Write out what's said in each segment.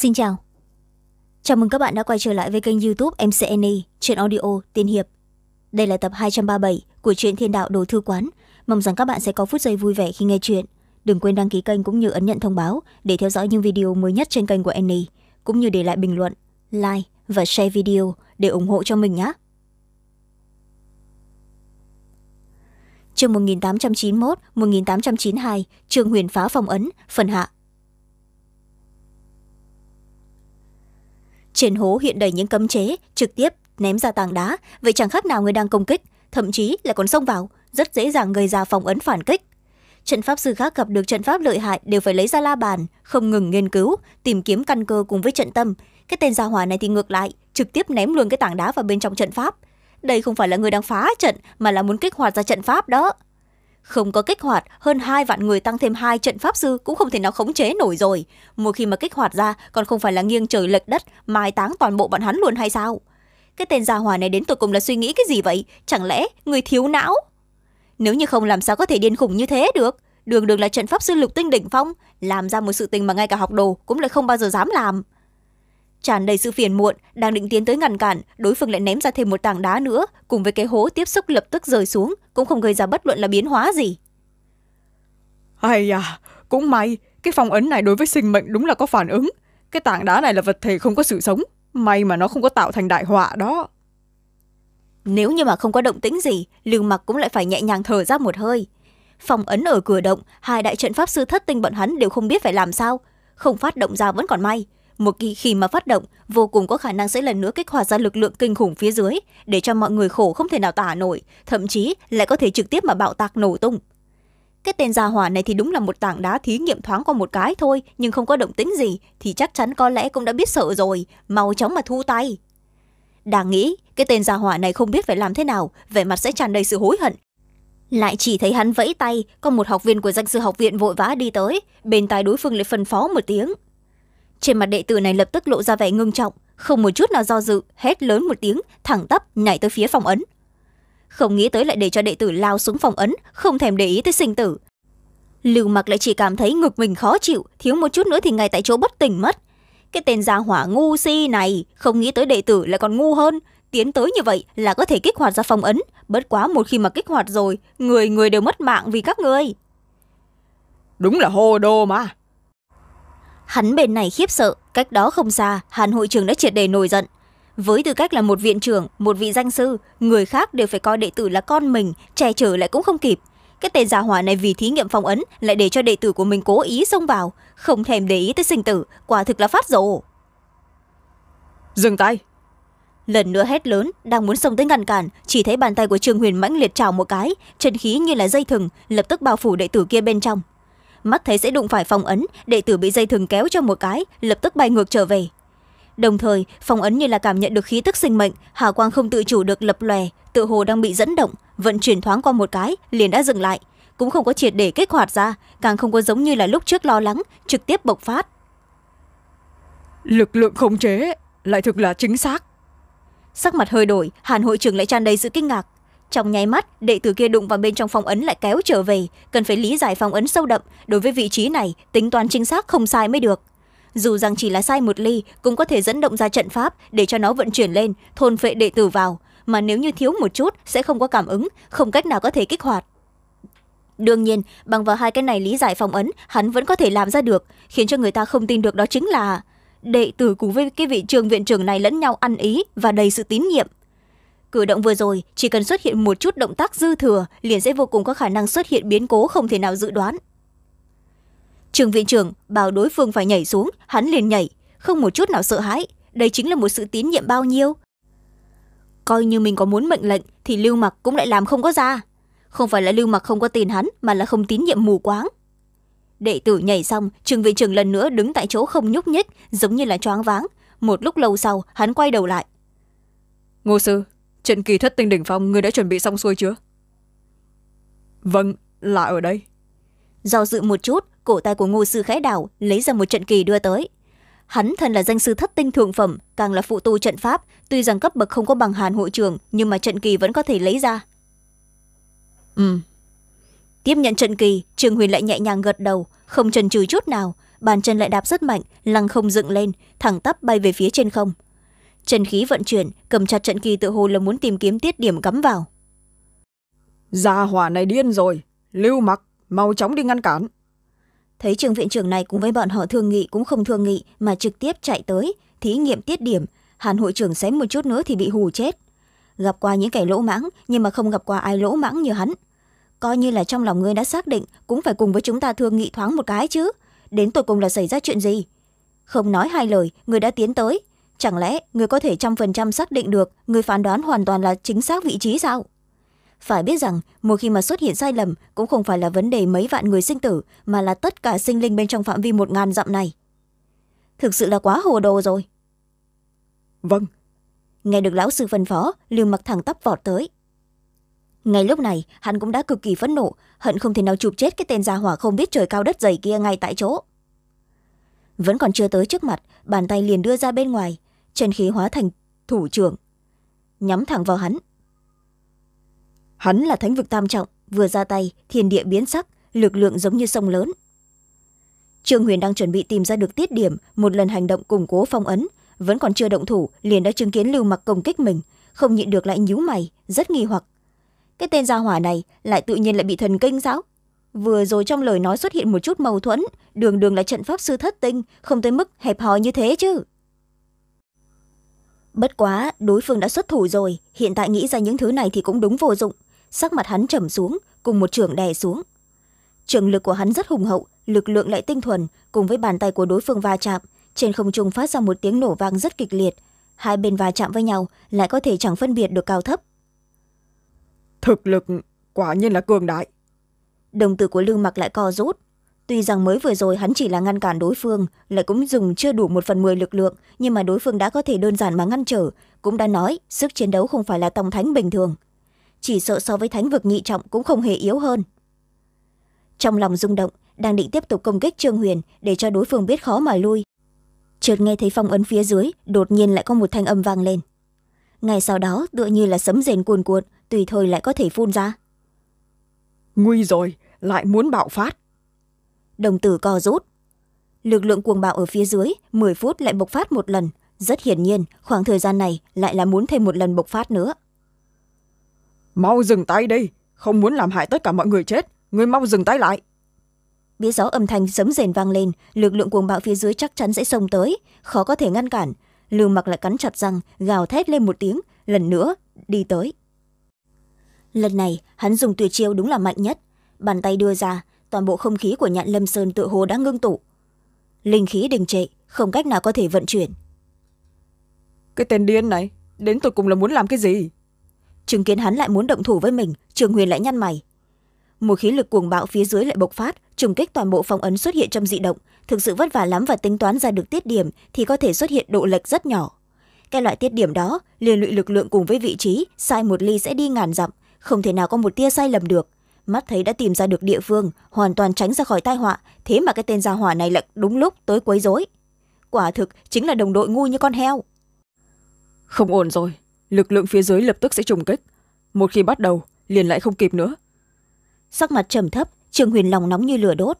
Xin chào. Chào mừng các bạn đã quay trở lại với kênh youtube MCNE, truyện audio, tiên hiệp. Đây là tập 237 của truyện thiên đạo đồ thư quán. Mong rằng các bạn sẽ có phút giây vui vẻ khi nghe chuyện. Đừng quên đăng ký kênh cũng như ấn nhận thông báo để theo dõi những video mới nhất trên kênh của Annie, cũng như để lại bình luận, like và share video để ủng hộ cho mình nhé. Trường 1891-1892, trường huyền phá phòng ấn, phần hạ trên hố hiện đầy những cấm chế trực tiếp ném ra tảng đá vậy chẳng khác nào người đang công kích thậm chí lại còn xông vào rất dễ dàng gây ra phòng ấn phản kích trận pháp sư khác gặp được trận pháp lợi hại đều phải lấy ra la bàn không ngừng nghiên cứu tìm kiếm căn cơ cùng với trận tâm cái tên gia hỏa này thì ngược lại trực tiếp ném luôn cái tảng đá vào bên trong trận pháp đây không phải là người đang phá trận mà là muốn kích hoạt ra trận pháp đó không có kích hoạt, hơn hai vạn người tăng thêm hai trận pháp sư cũng không thể nào khống chế nổi rồi. Một khi mà kích hoạt ra, còn không phải là nghiêng trời lệch đất, mai táng toàn bộ bọn hắn luôn hay sao? Cái tên gia hòa này đến tôi cùng là suy nghĩ cái gì vậy? Chẳng lẽ người thiếu não? Nếu như không làm sao có thể điên khủng như thế được? Đường đường là trận pháp sư lục tinh đỉnh phong, làm ra một sự tình mà ngay cả học đồ cũng lại không bao giờ dám làm tràn đầy sự phiền muộn đang định tiến tới ngăn cản đối phương lại ném ra thêm một tảng đá nữa cùng với cái hố tiếp xúc lập tức rời xuống cũng không gây ra bất luận là biến hóa gì hay à cũng may cái phòng ấn này đối với sinh mệnh đúng là có phản ứng cái tảng đá này là vật thể không có sự sống may mà nó không có tạo thành đại họa đó nếu như mà không có động tĩnh gì lưu mặc cũng lại phải nhẹ nhàng thở ra một hơi phòng ấn ở cửa động hai đại trận pháp sư thất tinh bọn hắn đều không biết phải làm sao không phát động ra vẫn còn may một khi, khi mà phát động vô cùng có khả năng sẽ lần nữa kích hoạt ra lực lượng kinh khủng phía dưới để cho mọi người khổ không thể nào tả nổi thậm chí lại có thể trực tiếp mà bạo tạc nổ tung cái tên gia hỏa này thì đúng là một tảng đá thí nghiệm thoáng qua một cái thôi nhưng không có động tính gì thì chắc chắn có lẽ cũng đã biết sợ rồi mau chóng mà thu tay đang nghĩ cái tên gia hỏa này không biết phải làm thế nào vẻ mặt sẽ tràn đầy sự hối hận lại chỉ thấy hắn vẫy tay có một học viên của danh sư học viện vội vã đi tới bên tai đối phương lại phân phó một tiếng trên mặt đệ tử này lập tức lộ ra vẻ ngưng trọng không một chút nào do dự hét lớn một tiếng thẳng tắp nhảy tới phía phòng ấn không nghĩ tới lại để cho đệ tử lao xuống phòng ấn không thèm để ý tới sinh tử lưu mặc lại chỉ cảm thấy ngực mình khó chịu thiếu một chút nữa thì ngay tại chỗ bất tỉnh mất cái tên gia hỏa ngu si này không nghĩ tới đệ tử lại còn ngu hơn tiến tới như vậy là có thể kích hoạt ra phòng ấn bất quá một khi mà kích hoạt rồi người người đều mất mạng vì các ngươi đúng là hồ đồ mà hắn bên này khiếp sợ cách đó không xa hàn hội trưởng đã triệt đề nổi giận với tư cách là một viện trưởng một vị danh sư người khác đều phải coi đệ tử là con mình che chở lại cũng không kịp cái tên giả hỏa này vì thí nghiệm phong ấn lại để cho đệ tử của mình cố ý xông vào không thèm để ý tới sinh tử quả thực là phát rộ dừng tay lần nữa hét lớn đang muốn xông tới ngăn cản chỉ thấy bàn tay của trương huyền mãnh liệt trào một cái chân khí như là dây thừng lập tức bao phủ đệ tử kia bên trong mắt thấy sẽ đụng phải phong ấn đệ tử bị dây thừng kéo cho một cái lập tức bay ngược trở về đồng thời phong ấn như là cảm nhận được khí tức sinh mệnh hà quang không tự chủ được lập lòe tự hồ đang bị dẫn động vận chuyển thoáng qua một cái liền đã dừng lại cũng không có triệt để kích hoạt ra càng không có giống như là lúc trước lo lắng trực tiếp bộc phát lực lượng khống chế lại thực là chính xác sắc mặt hơi đổi hàn hội trưởng lại tràn đầy sự kinh ngạc trong nháy mắt đệ tử kia đụng vào bên trong phong ấn lại kéo trở về cần phải lý giải phong ấn sâu đậm đối với vị trí này tính toán chính xác không sai mới được dù rằng chỉ là sai một ly cũng có thể dẫn động ra trận pháp để cho nó vận chuyển lên thôn phệ đệ tử vào mà nếu như thiếu một chút sẽ không có cảm ứng không cách nào có thể kích hoạt đương nhiên bằng vào hai cái này lý giải phong ấn hắn vẫn có thể làm ra được khiến cho người ta không tin được đó chính là đệ tử cùng với cái vị trường viện trưởng này lẫn nhau ăn ý và đầy sự tín nhiệm cử động vừa rồi chỉ cần xuất hiện một chút động tác dư thừa liền sẽ vô cùng có khả năng xuất hiện biến cố không thể nào dự đoán trường viện trưởng bảo đối phương phải nhảy xuống hắn liền nhảy không một chút nào sợ hãi đây chính là một sự tín nhiệm bao nhiêu coi như mình có muốn mệnh lệnh thì lưu mặc cũng lại làm không có ra không phải là lưu mặc không có tiền hắn mà là không tín nhiệm mù quáng đệ tử nhảy xong trường viện trưởng lần nữa đứng tại chỗ không nhúc nhích giống như là choáng váng một lúc lâu sau hắn quay đầu lại ngô sư Trận kỳ thất tinh đỉnh phong người đã chuẩn bị xong xuôi chưa vâng là ở đây do dự một chút cổ tay của ngô sư khẽ đảo lấy ra một trận kỳ đưa tới hắn thân là danh sư thất tinh thượng phẩm càng là phụ tu trận pháp tuy rằng cấp bậc không có bằng hàn hội trường nhưng mà trận kỳ vẫn có thể lấy ra ừ tiếp nhận trận kỳ trường huyền lại nhẹ nhàng gật đầu không trần trừ chút nào bàn chân lại đạp rất mạnh lăng không dựng lên thẳng tắp bay về phía trên không chân khí vận chuyển cầm chặt trận kỳ tự hồ là muốn tìm kiếm tiết điểm cắm vào gia hỏa này điên rồi lưu mặc mau chóng đi ngăn cản thấy trường viện trưởng này cùng với bọn họ thương nghị cũng không thương nghị mà trực tiếp chạy tới thí nghiệm tiết điểm hàn hội trưởng xém một chút nữa thì bị hù chết gặp qua những kẻ lỗ mãng nhưng mà không gặp qua ai lỗ mãng như hắn coi như là trong lòng ngươi đã xác định cũng phải cùng với chúng ta thương nghị thoáng một cái chứ đến tối cùng là xảy ra chuyện gì không nói hai lời người đã tiến tới chẳng lẽ người có thể trăm phần trăm xác định được người phán đoán hoàn toàn là chính xác vị trí sao phải biết rằng một khi mà xuất hiện sai lầm cũng không phải là vấn đề mấy vạn người sinh tử mà là tất cả sinh linh bên trong phạm vi một ngàn dặm này thực sự là quá hồ đồ rồi vâng nghe được lão sư phân phó lưu mặc thẳng tắp vọt tới ngay lúc này hắn cũng đã cực kỳ phẫn nộ hận không thể nào chụp chết cái tên gia hỏa không biết trời cao đất dày kia ngay tại chỗ vẫn còn chưa tới trước mặt bàn tay liền đưa ra bên ngoài chân khí hóa thành thủ trưởng nhắm thẳng vào hắn hắn là thánh vực tam trọng vừa ra tay thiên địa biến sắc lực lượng giống như sông lớn trương huyền đang chuẩn bị tìm ra được tiết điểm một lần hành động củng cố phong ấn vẫn còn chưa động thủ liền đã chứng kiến lưu mặc công kích mình không nhịn được lại nhíu mày rất nghi hoặc cái tên gia hỏa này lại tự nhiên lại bị thần kinh giáo vừa rồi trong lời nói xuất hiện một chút mâu thuẫn đường đường là trận pháp sư thất tinh không tới mức hẹp hòi như thế chứ bất quá đối phương đã xuất thủ rồi hiện tại nghĩ ra những thứ này thì cũng đúng vô dụng sắc mặt hắn trầm xuống cùng một trưởng đè xuống trường lực của hắn rất hùng hậu lực lượng lại tinh thuần cùng với bàn tay của đối phương va chạm trên không trung phát ra một tiếng nổ vang rất kịch liệt hai bên va chạm với nhau lại có thể chẳng phân biệt được cao thấp thực lực quả nhiên là cường đại đồng tử của lương mặc lại co rút tuy rằng mới vừa rồi hắn chỉ là ngăn cản đối phương lại cũng dùng chưa đủ một phần mười lực lượng nhưng mà đối phương đã có thể đơn giản mà ngăn trở cũng đã nói sức chiến đấu không phải là tòng thánh bình thường chỉ sợ so với thánh vực nhị trọng cũng không hề yếu hơn trong lòng rung động đang định tiếp tục công kích trương huyền để cho đối phương biết khó mà lui chợt nghe thấy phong ấn phía dưới đột nhiên lại có một thanh âm vang lên ngay sau đó tựa như là sấm rền cuồn cuộn tùy thời lại có thể phun ra nguy rồi lại muốn bạo phát đồng tử co rút lực lượng cuồng bạo ở phía dưới m phút lại bộc phát một lần rất hiển nhiên khoảng thời gian này lại là muốn thêm một lần bộc phát nữa mau dừng tay đi, không muốn làm hại tất cả mọi người chết người mau dừng tay lại biết gió âm thanh sấm rền vang lên lực lượng cuồng bạo phía dưới chắc chắn sẽ xông tới khó có thể ngăn cản lưu mặc lại cắn chặt răng gào thét lên một tiếng lần nữa đi tới lần này hắn dùng tuyệt chiêu đúng là mạnh nhất bàn tay đưa ra toàn bộ không khí của nhạn lâm sơn tự hồ đã ngưng tụ linh khí đình trệ không cách nào có thể vận chuyển cái tên điên này đến tột cùng là muốn làm cái gì chứng kiến hắn lại muốn động thủ với mình trường huyền lại nhăn mày một khí lực cuồng bạo phía dưới lại bộc phát trùng kích toàn bộ phòng ấn xuất hiện trong dị động thực sự vất vả lắm và tính toán ra được tiết điểm thì có thể xuất hiện độ lệch rất nhỏ cái loại tiết điểm đó liên lụy lực lượng cùng với vị trí sai một ly sẽ đi ngàn dặm không thể nào có một tia sai lầm được mắt thấy đã tìm ra được địa phương hoàn toàn tránh ra khỏi tai họa thế mà cái tên gia hỏa này lại đúng lúc tới quấy rối quả thực chính là đồng đội ngu như con heo không ổn rồi lực lượng phía dưới lập tức sẽ trùng kích một khi bắt đầu liền lại không kịp nữa sắc mặt trầm thấp trương huyền lòng nóng như lửa đốt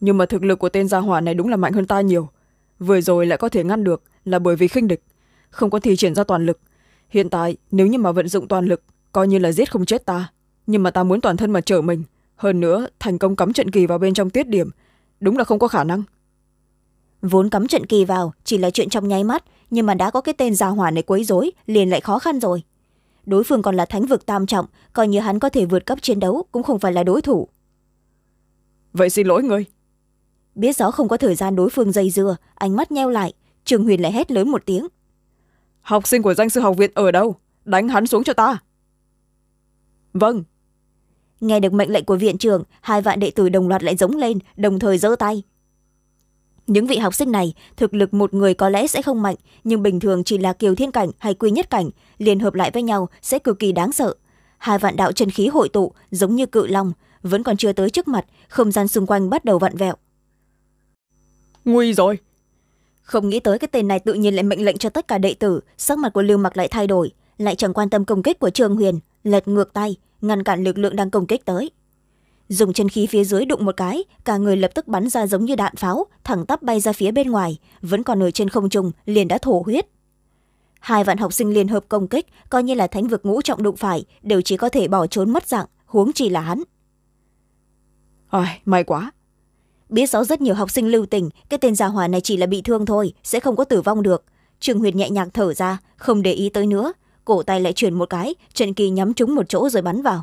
nhưng mà thực lực của tên gia hỏa này đúng là mạnh hơn ta nhiều vừa rồi lại có thể ngăn được là bởi vì khinh địch không có thi triển ra toàn lực hiện tại nếu như mà vận dụng toàn lực coi như là giết không chết ta nhưng mà ta muốn toàn thân mà trở mình hơn nữa thành công cắm trận kỳ vào bên trong tiết điểm đúng là không có khả năng vốn cắm trận kỳ vào chỉ là chuyện trong nháy mắt nhưng mà đã có cái tên gia hỏa này quấy rối liền lại khó khăn rồi đối phương còn là thánh vực tam trọng coi như hắn có thể vượt cấp chiến đấu cũng không phải là đối thủ vậy xin lỗi ngươi biết rõ không có thời gian đối phương dây dưa ánh mắt nheo lại trường huyền lại hét lớn một tiếng học sinh của danh sư học viện ở đâu đánh hắn xuống cho ta vâng nghe được mệnh lệnh của viện trưởng hai vạn đệ tử đồng loạt lại giống lên đồng thời giơ tay những vị học sinh này thực lực một người có lẽ sẽ không mạnh nhưng bình thường chỉ là kiều thiên cảnh hay quy nhất cảnh liên hợp lại với nhau sẽ cực kỳ đáng sợ hai vạn đạo chân khí hội tụ giống như cự long vẫn còn chưa tới trước mặt không gian xung quanh bắt đầu vặn vẹo nguy rồi không nghĩ tới cái tên này tự nhiên lại mệnh lệnh cho tất cả đệ tử sắc mặt của lưu mặc lại thay đổi lại chẳng quan tâm công kích của trương huyền lật ngược tay ngăn cản lực lượng đang công kích tới dùng chân khí phía dưới đụng một cái cả người lập tức bắn ra giống như đạn pháo thẳng tắp bay ra phía bên ngoài vẫn còn ở trên không trung liền đã thổ huyết hai vạn học sinh liên hợp công kích coi như là thánh vực ngũ trọng đụng phải đều chỉ có thể bỏ trốn mất dạng huống chỉ là hắn ôi may quá biết rõ rất nhiều học sinh lưu tình cái tên già hòa này chỉ là bị thương thôi sẽ không có tử vong được trường huyệt nhẹ nhàng thở ra không để ý tới nữa cổ tay lại chuyển một cái trận kỳ nhắm trúng một chỗ rồi bắn vào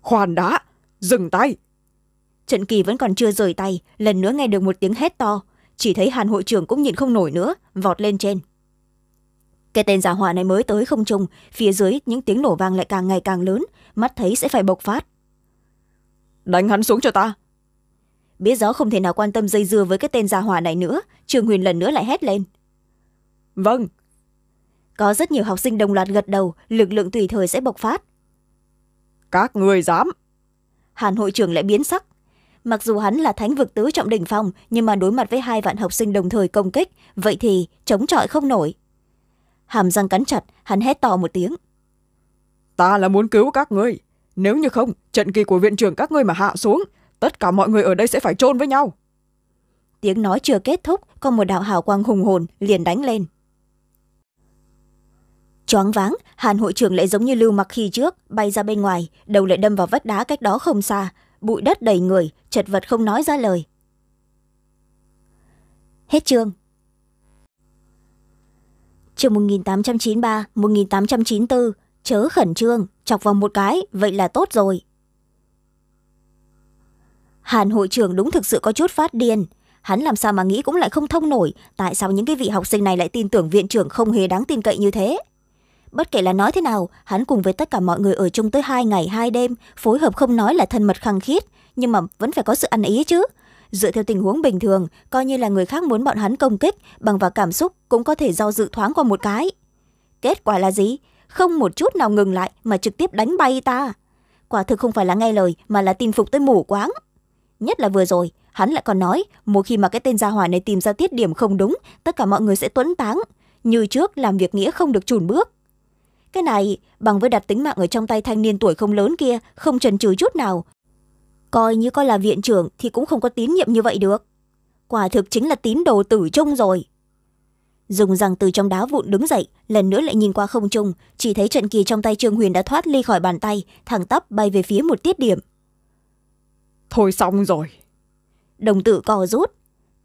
khoan đã dừng tay trận kỳ vẫn còn chưa rời tay lần nữa nghe được một tiếng hét to chỉ thấy hàn hội trưởng cũng nhìn không nổi nữa vọt lên trên cái tên giả hỏa này mới tới không trung phía dưới những tiếng nổ vang lại càng ngày càng lớn mắt thấy sẽ phải bộc phát đánh hắn xuống cho ta biết gió không thể nào quan tâm dây dưa với cái tên giả hỏa này nữa trường huyền lần nữa lại hét lên vâng có rất nhiều học sinh đồng loạt gật đầu lực lượng tùy thời sẽ bộc phát các người dám hàn hội trưởng lại biến sắc mặc dù hắn là thánh vực tứ trọng đỉnh phong nhưng mà đối mặt với hai vạn học sinh đồng thời công kích vậy thì chống chọi không nổi hàm răng cắn chặt hắn hét to một tiếng ta là muốn cứu các ngươi nếu như không trận kỳ của viện trưởng các ngươi mà hạ xuống tất cả mọi người ở đây sẽ phải chôn với nhau tiếng nói chưa kết thúc còn một đạo hào quang hùng hồn liền đánh lên choáng váng hàn hội trưởng lại giống như lưu mặc khi trước bay ra bên ngoài đầu lại đâm vào vách đá cách đó không xa bụi đất đầy người chật vật không nói ra lời hết chương chương một nghìn tám trăm chín mươi ba một nghìn tám trăm chín mươi chớ khẩn trương chọc vào một cái vậy là tốt rồi hàn hội trưởng đúng thực sự có chút phát điên hắn làm sao mà nghĩ cũng lại không thông nổi tại sao những cái vị học sinh này lại tin tưởng viện trưởng không hề đáng tin cậy như thế bất kể là nói thế nào hắn cùng với tất cả mọi người ở chung tới hai ngày hai đêm phối hợp không nói là thân mật khăng khít nhưng mà vẫn phải có sự ăn ý chứ dựa theo tình huống bình thường coi như là người khác muốn bọn hắn công kích bằng vào cảm xúc cũng có thể do dự thoáng qua một cái kết quả là gì không một chút nào ngừng lại mà trực tiếp đánh bay ta quả thực không phải là nghe lời mà là tin phục tới mù quáng nhất là vừa rồi hắn lại còn nói một khi mà cái tên gia hỏa này tìm ra tiết điểm không đúng tất cả mọi người sẽ tuấn táng như trước làm việc nghĩa không được trùn bước cái này bằng với đặt tính mạng ở trong tay thanh niên tuổi không lớn kia không trần trừ chút nào coi như coi là viện trưởng thì cũng không có tín nhiệm như vậy được quả thực chính là tín đồ tử trung rồi dùng rằng từ trong đá vụn đứng dậy lần nữa lại nhìn qua không trung chỉ thấy trận kỳ trong tay trương huyền đã thoát ly khỏi bàn tay thẳng tắp bay về phía một tiết điểm thôi xong rồi đồng tử co rút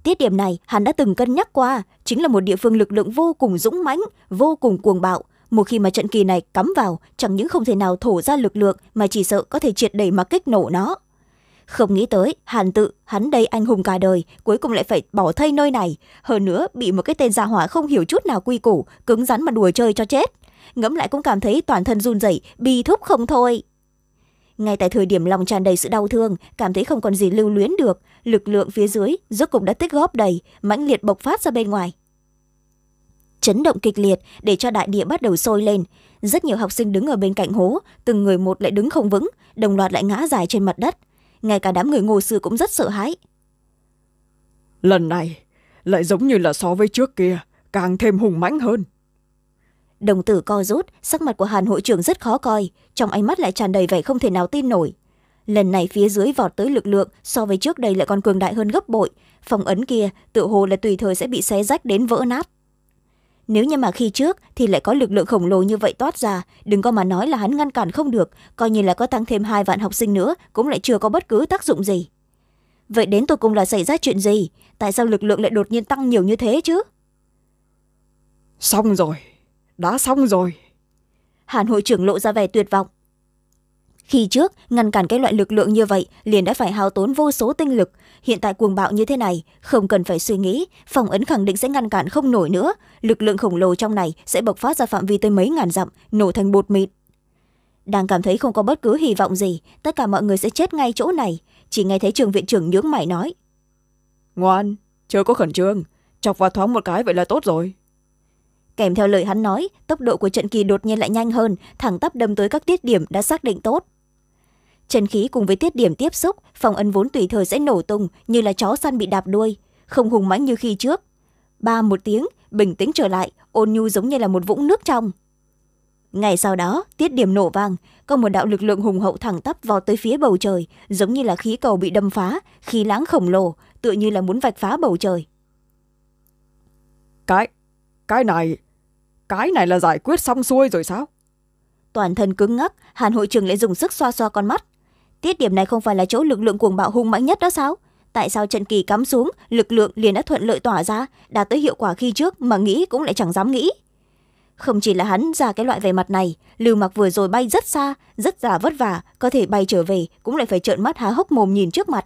tiết điểm này hắn đã từng cân nhắc qua chính là một địa phương lực lượng vô cùng dũng mãnh vô cùng cuồng bạo một khi mà trận kỳ này cắm vào chẳng những không thể nào thổ ra lực lượng mà chỉ sợ có thể triệt đẩy mà kích nổ nó không nghĩ tới hàn tự hắn đây anh hùng cả đời cuối cùng lại phải bỏ thây nơi này hơn nữa bị một cái tên gia hỏa không hiểu chút nào quy củ cứng rắn mà đùa chơi cho chết ngẫm lại cũng cảm thấy toàn thân run rẩy bi thúc không thôi ngay tại thời điểm lòng tràn đầy sự đau thương cảm thấy không còn gì lưu luyến được lực lượng phía dưới rốt cục đã tích góp đầy mãnh liệt bộc phát ra bên ngoài chấn động kịch liệt để cho đại địa bắt đầu sôi lên rất nhiều học sinh đứng ở bên cạnh hố từng người một lại đứng không vững đồng loạt lại ngã dài trên mặt đất ngay cả đám người ngô sư cũng rất sợ hãi lần này lại giống như là so với trước kia càng thêm hùng mãnh hơn đồng tử co rút sắc mặt của hàn hội trưởng rất khó coi trong ánh mắt lại tràn đầy vẻ không thể nào tin nổi lần này phía dưới vọt tới lực lượng so với trước đây lại còn cường đại hơn gấp bội phòng ấn kia tựa hồ là tùy thời sẽ bị xé rách đến vỡ nát nếu như mà khi trước thì lại có lực lượng khổng lồ như vậy toát ra đừng có mà nói là hắn ngăn cản không được coi như là có tăng thêm hai vạn học sinh nữa cũng lại chưa có bất cứ tác dụng gì vậy đến tôi cùng là xảy ra chuyện gì tại sao lực lượng lại đột nhiên tăng nhiều như thế chứ xong rồi đã xong rồi hàn hội trưởng lộ ra vẻ tuyệt vọng khi trước ngăn cản cái loại lực lượng như vậy liền đã phải hao tốn vô số tinh lực hiện tại cuồng bạo như thế này không cần phải suy nghĩ phòng ấn khẳng định sẽ ngăn cản không nổi nữa lực lượng khổng lồ trong này sẽ bộc phát ra phạm vi tới mấy ngàn dặm nổ thành bột mịt đang cảm thấy không có bất cứ hy vọng gì tất cả mọi người sẽ chết ngay chỗ này chỉ nghe thấy trường viện trưởng nhướng mày nói ngoan chưa có khẩn trương chọc vào thoáng một cái vậy là tốt rồi kèm theo lời hắn nói tốc độ của trận kỳ đột nhiên lại nhanh hơn thẳng tắp đâm tới các tiết điểm đã xác định tốt chân khí cùng với tiết điểm tiếp xúc phòng ấn vốn tùy thời sẽ nổ tung như là chó săn bị đạp đuôi không hùng mãnh như khi trước ba một tiếng bình tĩnh trở lại ôn nhu giống như là một vũng nước trong ngày sau đó tiết điểm nổ vang có một đạo lực lượng hùng hậu thẳng tắp vào tới phía bầu trời giống như là khí cầu bị đâm phá khí lãng khổng lồ tựa như là muốn vạch phá bầu trời cái cái này cái này là giải quyết xong xuôi rồi sao toàn thân cứng ngắc hàn hội trưởng lại dùng sức xoa xoa con mắt tiết điểm này không phải là chỗ lực lượng cuồng bạo hung mãnh nhất đó sao tại sao trận kỳ cắm xuống lực lượng liền đã thuận lợi tỏa ra đạt tới hiệu quả khi trước mà nghĩ cũng lại chẳng dám nghĩ không chỉ là hắn ra cái loại về mặt này lưu mặc vừa rồi bay rất xa rất giả vất vả có thể bay trở về cũng lại phải trợn mắt há hốc mồm nhìn trước mặt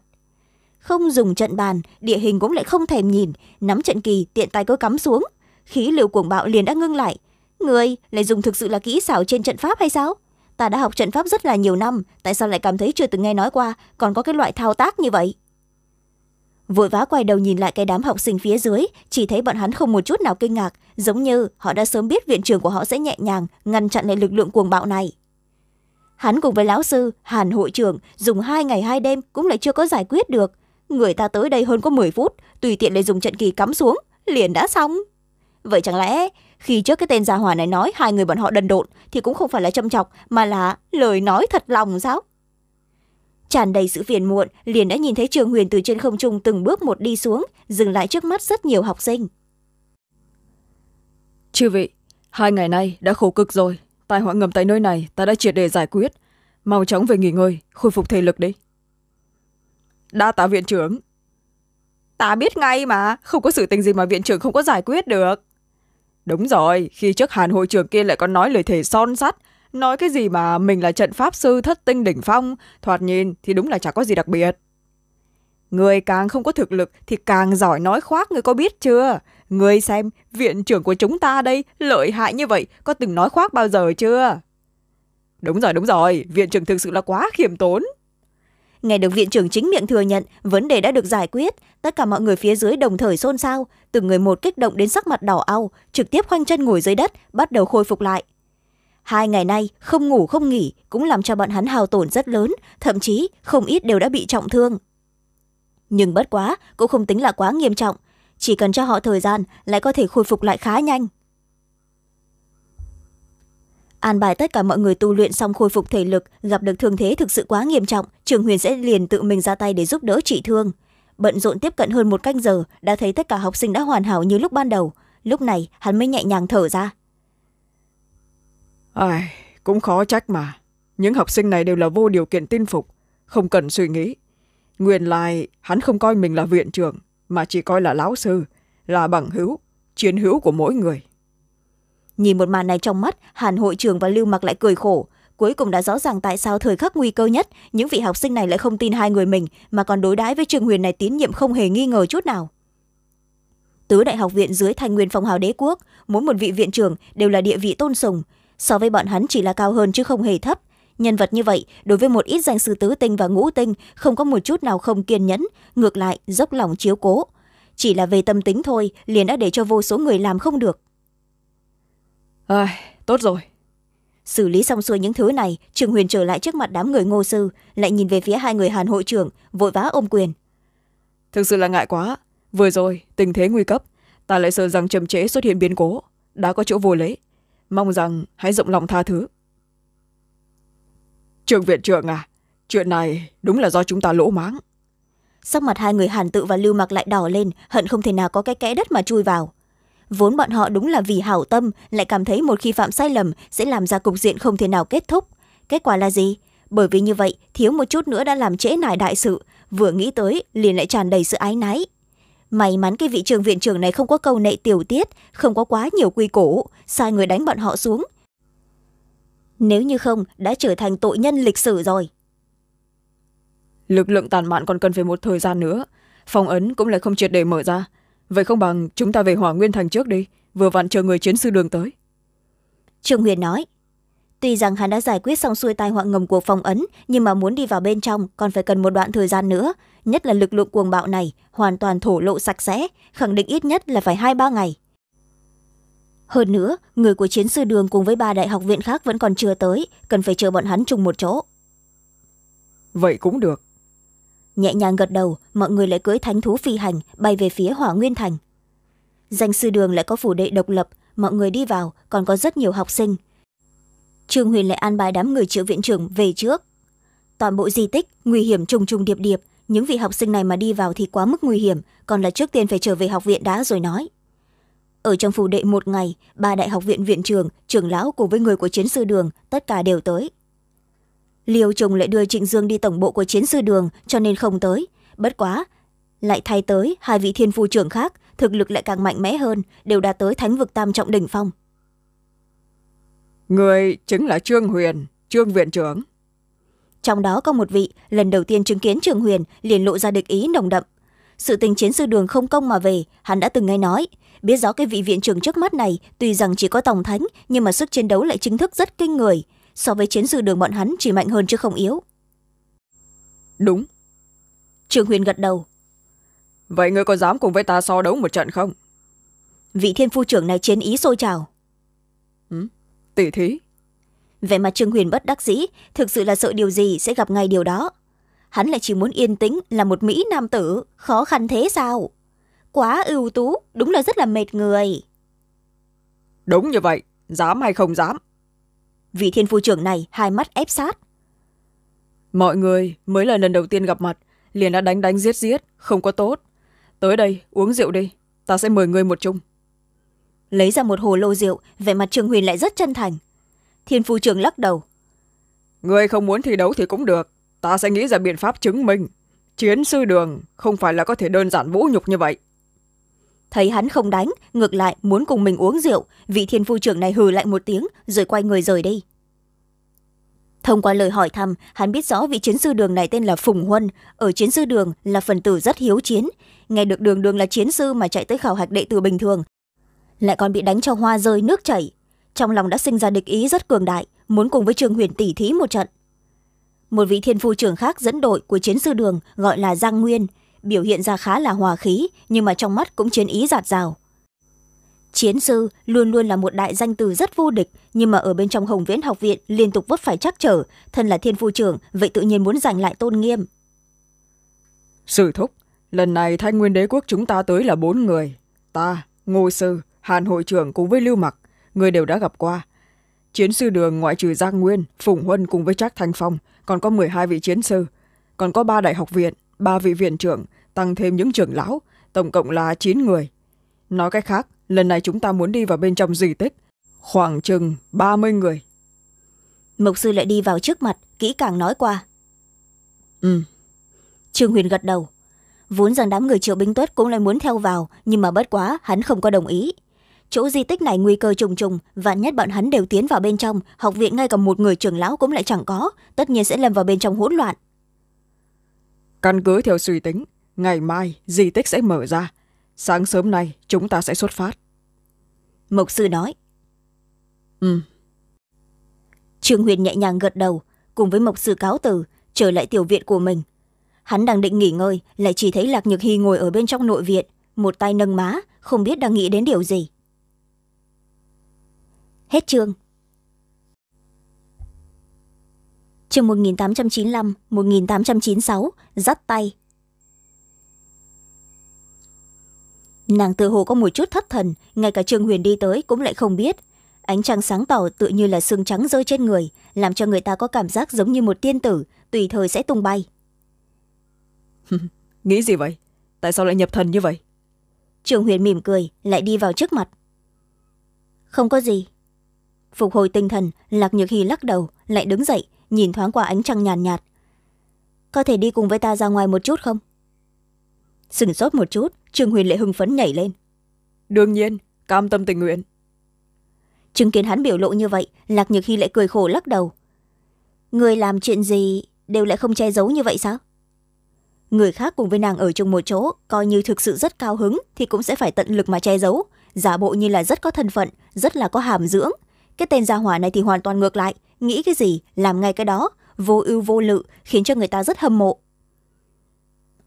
không dùng trận bàn địa hình cũng lại không thèm nhìn nắm trận kỳ tiện tay cứ cắm xuống khí liều cuồng bạo liền đã ngưng lại người lại dùng thực sự là kỹ xảo trên trận pháp hay sao ta đã học trận pháp rất là nhiều năm tại sao lại cảm thấy chưa từng nghe nói qua còn có cái loại thao tác như vậy vội vã quay đầu nhìn lại cái đám học sinh phía dưới chỉ thấy bọn hắn không một chút nào kinh ngạc giống như họ đã sớm biết viện trưởng của họ sẽ nhẹ nhàng ngăn chặn lại lực lượng cuồng bạo này hắn cùng với lão sư hàn hội trưởng dùng hai ngày hai đêm cũng lại chưa có giải quyết được người ta tới đây hơn có m phút tùy tiện lại dùng trận kỳ cắm xuống liền đã xong vậy chẳng lẽ khi trước cái tên gia hòa này nói hai người bọn họ đần độn thì cũng không phải là châm chọc mà là lời nói thật lòng sao tràn đầy sự phiền muộn liền đã nhìn thấy trường huyền từ trên không trung từng bước một đi xuống dừng lại trước mắt rất nhiều học sinh chư vị hai ngày nay đã khổ cực rồi tai họa ngầm tại nơi này ta đã triệt để giải quyết mau chóng về nghỉ ngơi khôi phục thể lực đi đa tá viện trưởng ta biết ngay mà không có sự tình gì mà viện trưởng không có giải quyết được Đúng rồi, khi trước Hàn hội trưởng kia lại còn nói lời thể son sắt, nói cái gì mà mình là trận pháp sư thất tinh đỉnh phong, thoạt nhìn thì đúng là chả có gì đặc biệt. Người càng không có thực lực thì càng giỏi nói khoác người có biết chưa? Người xem, viện trưởng của chúng ta đây lợi hại như vậy, có từng nói khoác bao giờ chưa? Đúng rồi, đúng rồi, viện trưởng thực sự là quá khiêm tốn nghe được viện trưởng chính miệng thừa nhận vấn đề đã được giải quyết tất cả mọi người phía dưới đồng thời xôn xao từ người một kích động đến sắc mặt đỏ au trực tiếp khoanh chân ngồi dưới đất bắt đầu khôi phục lại hai ngày nay không ngủ không nghỉ cũng làm cho bọn hắn hao tổn rất lớn thậm chí không ít đều đã bị trọng thương nhưng bất quá cũng không tính là quá nghiêm trọng chỉ cần cho họ thời gian lại có thể khôi phục lại khá nhanh an bài tất cả mọi người tu luyện xong khôi phục thể lực gặp được thương thế thực sự quá nghiêm trọng trường huyền sẽ liền tự mình ra tay để giúp đỡ trị thương bận rộn tiếp cận hơn một canh giờ đã thấy tất cả học sinh đã hoàn hảo như lúc ban đầu lúc này hắn mới nhẹ nhàng thở ra ai cũng khó trách mà những học sinh này đều là vô điều kiện tin phục không cần suy nghĩ nguyên lai hắn không coi mình là viện trưởng mà chỉ coi là lão sư là bằng hữu chiến hữu của mỗi người nhìn một màn này trong mắt hàn hội trường và lưu mặc lại cười khổ cuối cùng đã rõ ràng tại sao thời khắc nguy cơ nhất những vị học sinh này lại không tin hai người mình mà còn đối đãi với trường huyền này tín nhiệm không hề nghi ngờ chút nào tứ đại học viện dưới thành nguyên phong hào đế quốc mỗi một vị viện trường đều là địa vị tôn sùng so với bọn hắn chỉ là cao hơn chứ không hề thấp nhân vật như vậy đối với một ít danh sư tứ tinh và ngũ tinh không có một chút nào không kiên nhẫn ngược lại dốc lòng chiếu cố chỉ là về tâm tính thôi liền đã để cho vô số người làm không được Ai, tốt rồi xử lý xong xuôi những thứ này trường huyền trở lại trước mặt đám người ngô sư lại nhìn về phía hai người hàn hội trưởng vội vã ôm quyền thực sự là ngại quá vừa rồi tình thế nguy cấp ta lại sợ rằng chậm trễ xuất hiện biến cố đã có chỗ vô lễ mong rằng hãy rộng lòng tha thứ trường viện trưởng à chuyện này đúng là do chúng ta lỗ máng sắc mặt hai người hàn tự và lưu mặc lại đỏ lên hận không thể nào có cái kẽ đất mà chui vào vốn bọn họ đúng là vì hảo tâm lại cảm thấy một khi phạm sai lầm sẽ làm ra cục diện không thể nào kết thúc kết quả là gì bởi vì như vậy thiếu một chút nữa đã làm trễ nải đại sự vừa nghĩ tới liền lại tràn đầy sự ái náy may mắn cái vị trường viện trưởng này không có câu nệ tiểu tiết không có quá nhiều quy củ, sai người đánh bọn họ xuống nếu như không đã trở thành tội nhân lịch sử rồi lực lượng tàn mạn còn cần phải một thời gian nữa phong ấn cũng lại không triệt để mở ra vậy không bằng chúng ta về hỏa nguyên thành trước đi vừa vặn chờ người chiến sư đường tới trương huyền nói tuy rằng hắn đã giải quyết xong xuôi tai họa ngầm của phòng ấn nhưng mà muốn đi vào bên trong còn phải cần một đoạn thời gian nữa nhất là lực lượng cuồng bạo này hoàn toàn thổ lộ sạch sẽ khẳng định ít nhất là phải hai ba ngày hơn nữa người của chiến sư đường cùng với ba đại học viện khác vẫn còn chưa tới cần phải chờ bọn hắn chung một chỗ vậy cũng được nhẹ nhàng gật đầu mọi người lại cưỡi thánh thú phi hành bay về phía hỏa nguyên thành danh sư đường lại có phủ đệ độc lập mọi người đi vào còn có rất nhiều học sinh trương huyền lại an bài đám người triệu viện trưởng về trước toàn bộ di tích nguy hiểm trùng trùng điệp điệp những vị học sinh này mà đi vào thì quá mức nguy hiểm còn là trước tiên phải trở về học viện đã rồi nói ở trong phủ đệ một ngày ba đại học viện viện trưởng trưởng lão cùng với người của chiến sư đường tất cả đều tới liêu trùng lại đưa trịnh dương đi tổng bộ của chiến sư đường cho nên không tới bất quá lại thay tới hai vị thiên phu trưởng khác thực lực lại càng mạnh mẽ hơn đều đã tới thánh vực tam trọng đỉnh phong người chính là trương huyền trương viện trưởng trong đó có một vị lần đầu tiên chứng kiến trương huyền liền lộ ra địch ý nồng đậm sự tình chiến sư đường không công mà về hắn đã từng nghe nói biết rõ cái vị viện trưởng trước mắt này tuy rằng chỉ có tổng thánh nhưng mà sức chiến đấu lại chính thức rất kinh người so với chiến sự đường bọn hắn chỉ mạnh hơn chứ không yếu đúng trương huyền gật đầu vậy ngươi có dám cùng với ta so đấu một trận không vị thiên phu trưởng này chiến ý sôi trào ừ, tỷ thí vậy mà trương huyền bất đắc dĩ thực sự là sợ điều gì sẽ gặp ngay điều đó hắn lại chỉ muốn yên tĩnh là một mỹ nam tử khó khăn thế sao quá ưu tú đúng là rất là mệt người đúng như vậy dám hay không dám vị thiên phu trưởng này hai mắt ép sát mọi người mới là lần đầu tiên gặp mặt liền đã đánh đánh giết giết không có tốt tới đây uống rượu đi ta sẽ mời người một chung lấy ra một hồ lô rượu vẻ mặt trường huyền lại rất chân thành thiên phu trưởng lắc đầu người không muốn thi đấu thì cũng được ta sẽ nghĩ ra biện pháp chứng minh chiến sư đường không phải là có thể đơn giản vũ nhục như vậy thấy hắn không đánh ngược lại muốn cùng mình uống rượu vị thiên phu trưởng này hừ lại một tiếng rồi quay người rời đi thông qua lời hỏi thăm hắn biết rõ vị chiến sư đường này tên là phùng huân ở chiến sư đường là phần tử rất hiếu chiến nghe được đường đường là chiến sư mà chạy tới khảo hạch đệ tử bình thường lại còn bị đánh cho hoa rơi nước chảy trong lòng đã sinh ra địch ý rất cường đại muốn cùng với trường huyền tỷ thí một trận một vị thiên phu trưởng khác dẫn đội của chiến sư đường gọi là giang nguyên biểu hiện ra khá là hòa khí nhưng mà trong mắt cũng chiến ý giạt rào chiến sư luôn luôn là một đại danh từ rất vô địch nhưng mà ở bên trong hồng viễn học viện liên tục vấp phải trắc trở thân là thiên phu trưởng vậy tự nhiên muốn giành lại tôn nghiêm sư thúc lần này thanh nguyên đế quốc chúng ta tới là bốn người ta ngô sư hàn hội trưởng cùng với lưu mặc người đều đã gặp qua chiến sư đường ngoại trừ giang nguyên phùng huân cùng với trác thanh phong còn có m hai vị chiến sư còn có ba đại học viện ba vị viện trưởng tăng thêm những trưởng lão tổng cộng là chín người nói cách khác lần này chúng ta muốn đi vào bên trong di tích khoảng chừng ba mươi người mục sư lại đi vào trước mặt kỹ càng nói qua ừ trương huyền gật đầu vốn rằng đám người triệu binh tuất cũng lại muốn theo vào nhưng mà bất quá hắn không có đồng ý chỗ di tích này nguy cơ trùng trùng vạn nhất bọn hắn đều tiến vào bên trong học viện ngay cả một người trưởng lão cũng lại chẳng có tất nhiên sẽ lâm vào bên trong hỗn loạn căn cứ theo suy tính ngày mai di tích sẽ mở ra sáng sớm nay chúng ta sẽ xuất phát mộc sư nói ừ trương huyền nhẹ nhàng gật đầu cùng với mộc sư cáo từ trở lại tiểu viện của mình hắn đang định nghỉ ngơi lại chỉ thấy lạc nhược hy ngồi ở bên trong nội viện một tay nâng má không biết đang nghĩ đến điều gì hết chương chương một nghìn tám trăm chín mươi năm một nghìn tám trăm chín mươi sáu dắt tay nàng tự hồ có một chút thất thần ngay cả trương huyền đi tới cũng lại không biết ánh trăng sáng tỏ tự như là sương trắng rơi trên người làm cho người ta có cảm giác giống như một tiên tử tùy thời sẽ tung bay nghĩ gì vậy tại sao lại nhập thần như vậy trương huyền mỉm cười lại đi vào trước mặt không có gì phục hồi tinh thần lạc nhược hy lắc đầu lại đứng dậy nhìn thoáng qua ánh trăng nhàn nhạt, nhạt có thể đi cùng với ta ra ngoài một chút không sửng sốt một chút trương huyền lệ hưng phấn nhảy lên đương nhiên cam tâm tình nguyện chứng kiến hắn biểu lộ như vậy lạc nhược hy lại cười khổ lắc đầu người làm chuyện gì đều lại không che giấu như vậy sao người khác cùng với nàng ở chung một chỗ coi như thực sự rất cao hứng thì cũng sẽ phải tận lực mà che giấu giả bộ như là rất có thân phận rất là có hàm dưỡng cái tên gia hỏa này thì hoàn toàn ngược lại nghĩ cái gì làm ngay cái đó vô ưu vô lự khiến cho người ta rất hâm mộ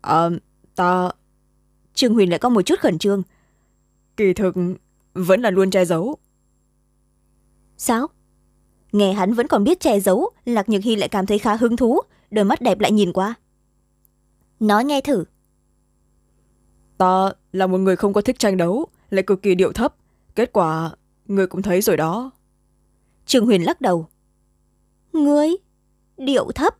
à, ta trương huyền lại có một chút khẩn trương kỳ thực vẫn là luôn che giấu sao nghe hắn vẫn còn biết che giấu lạc nhược hy lại cảm thấy khá hứng thú đôi mắt đẹp lại nhìn qua nói nghe thử ta là một người không có thích tranh đấu lại cực kỳ điệu thấp kết quả người cũng thấy rồi đó trương huyền lắc đầu ngươi điệu thấp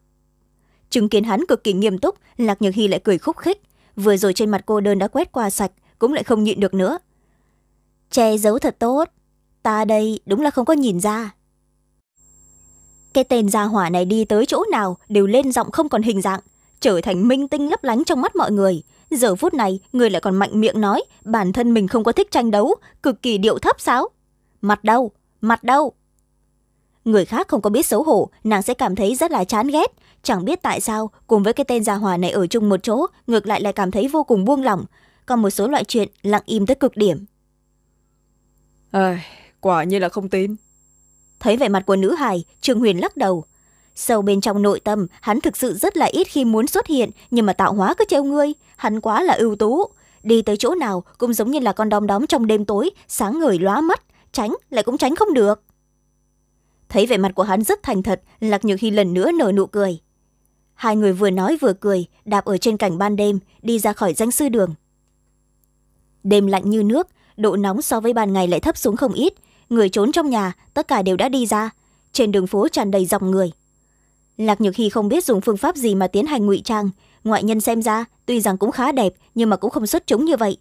chứng kiến hắn cực kỳ nghiêm túc lạc nhược hy lại cười khúc khích vừa rồi trên mặt cô đơn đã quét qua sạch cũng lại không nhịn được nữa che giấu thật tốt ta đây đúng là không có nhìn ra cái tên gia hỏa này đi tới chỗ nào đều lên giọng không còn hình dạng trở thành minh tinh lấp lánh trong mắt mọi người giờ phút này người lại còn mạnh miệng nói bản thân mình không có thích tranh đấu cực kỳ điệu thấp sao mặt đâu mặt đâu người khác không có biết xấu hổ nàng sẽ cảm thấy rất là chán ghét chẳng biết tại sao cùng với cái tên gia hòa này ở chung một chỗ ngược lại lại cảm thấy vô cùng buông lỏng còn một số loại chuyện lặng im tới cực điểm à, quả như là không tin thấy vẻ mặt của nữ hài trương huyền lắc đầu sâu bên trong nội tâm hắn thực sự rất là ít khi muốn xuất hiện nhưng mà tạo hóa cứ treo ngươi hắn quá là ưu tú đi tới chỗ nào cũng giống như là con đom đóm trong đêm tối sáng người lóa mắt tránh lại cũng tránh không được thấy vẻ mặt của hắn rất thành thật lạc nhược hy lần nữa nở nụ cười hai người vừa nói vừa cười đạp ở trên cảnh ban đêm đi ra khỏi danh sư đường đêm lạnh như nước độ nóng so với ban ngày lại thấp xuống không ít người trốn trong nhà tất cả đều đã đi ra trên đường phố tràn đầy dòng người lạc nhược hy không biết dùng phương pháp gì mà tiến hành ngụy trang ngoại nhân xem ra tuy rằng cũng khá đẹp nhưng mà cũng không xuất chúng như vậy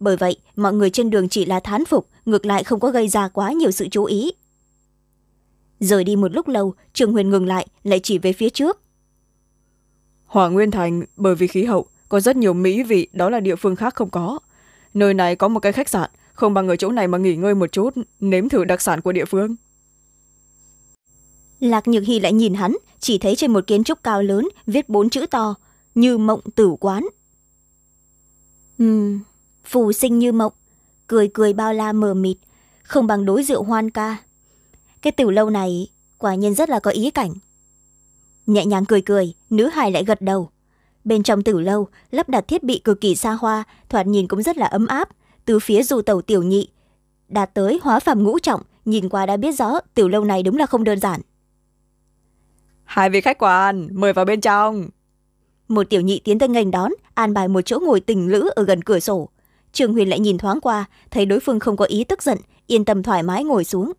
bởi vậy mọi người trên đường chỉ là thán phục ngược lại không có gây ra quá nhiều sự chú ý rời đi một lúc lâu trường huyền ngừng lại lại chỉ về phía trước hỏa nguyên thành bởi vì khí hậu có rất nhiều mỹ vị đó là địa phương khác không có nơi này có một cái khách sạn không bằng ở chỗ này mà nghỉ ngơi một chút nếm thử đặc sản của địa phương lạc nhược hy lại nhìn hắn chỉ thấy trên một kiến trúc cao lớn viết bốn chữ to như mộng tử quán ừm phù sinh như mộng cười cười bao la mờ mịt không bằng đối rượu hoan ca cái tiểu lâu này quả nhiên rất là có ý cảnh nhẹ nhàng cười cười nữ hài lại gật đầu bên trong tử lâu lắp đặt thiết bị cực kỳ xa hoa thoạt nhìn cũng rất là ấm áp từ phía dù tàu tiểu nhị đạt tới hóa phàm ngũ trọng nhìn qua đã biết rõ tiểu lâu này đúng là không đơn giản hai vị khách quan mời vào bên trong một tiểu nhị tiến tới nghênh đón an bài một chỗ ngồi tình lữ ở gần cửa sổ trường huyền lại nhìn thoáng qua thấy đối phương không có ý tức giận yên tâm thoải mái ngồi xuống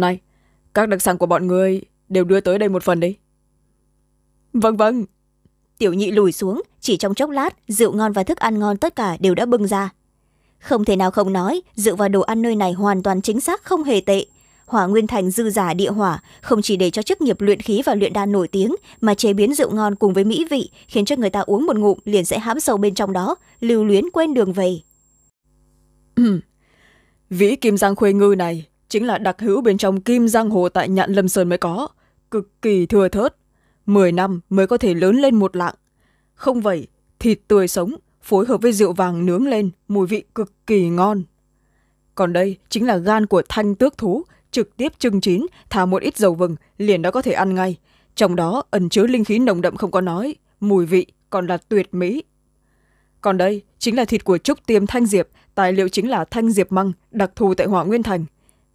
này, các đặc sản của bọn người đều đưa tới đây một phần đi. Vâng vâng. Tiểu nhị lùi xuống, chỉ trong chốc lát, rượu ngon và thức ăn ngon tất cả đều đã bưng ra. Không thể nào không nói, rượu và đồ ăn nơi này hoàn toàn chính xác không hề tệ. Hỏa Nguyên Thành dư giả địa hỏa, không chỉ để cho chức nghiệp luyện khí và luyện đan nổi tiếng, mà chế biến rượu ngon cùng với mỹ vị, khiến cho người ta uống một ngụm liền sẽ hám sâu bên trong đó, lưu luyến quên đường về. Vĩ Kim Giang Khuê Ngư này chính là đặc hữu bên trong kim giang hồ tại nhạn lâm sơn mới có cực kỳ thừa thớt mười năm mới có thể lớn lên một lạng không vậy thịt tươi sống phối hợp với rượu vàng nướng lên mùi vị cực kỳ ngon còn đây chính là gan của thanh tước thú trực tiếp trưng chín thả một ít dầu vừng liền đã có thể ăn ngay trong đó ẩn chứa linh khí nồng đậm không có nói mùi vị còn là tuyệt mỹ còn đây chính là thịt của trúc tiêm thanh diệp tài liệu chính là thanh diệp măng đặc thù tại hỏa nguyên thành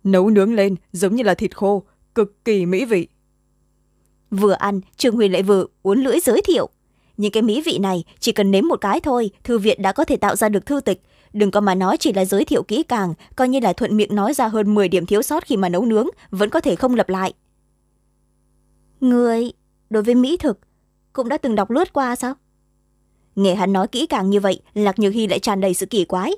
nấu nướng lên giống như là thịt khô cực kỳ mỹ vị vừa ăn trương huyền lại vừa uốn lưỡi giới thiệu những cái mỹ vị này chỉ cần nếm một cái thôi thư viện đã có thể tạo ra được thư tịch đừng có mà nói chỉ là giới thiệu kỹ càng coi như là thuận miệng nói ra hơn m điểm thiếu sót khi mà nấu nướng vẫn có thể không lặp lại người đối với mỹ thực cũng đã từng đọc lướt qua sao nghe hắn nói kỹ càng như vậy lạc như hy lại tràn đầy sự kỳ quái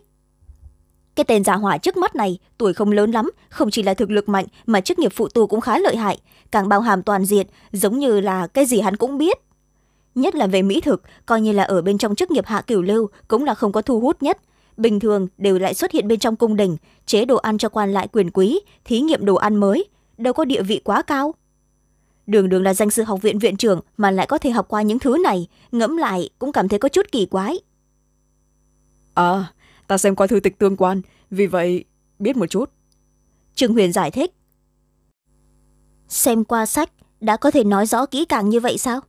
cái tên giả hỏa trước mắt này tuổi không lớn lắm không chỉ là thực lực mạnh mà chức nghiệp phụ tu cũng khá lợi hại càng bao hàm toàn diện giống như là cái gì hắn cũng biết nhất là về mỹ thực coi như là ở bên trong chức nghiệp hạ cửu lưu cũng là không có thu hút nhất bình thường đều lại xuất hiện bên trong cung đình chế đồ ăn cho quan lại quyền quý thí nghiệm đồ ăn mới đâu có địa vị quá cao đường đường là danh sư học viện viện trưởng mà lại có thể học qua những thứ này ngẫm lại cũng cảm thấy có chút kỳ quái à ta xem qua thư tịch tương quan vì vậy biết một chút trương huyền giải thích xem qua sách đã có thể nói rõ kỹ càng như vậy sao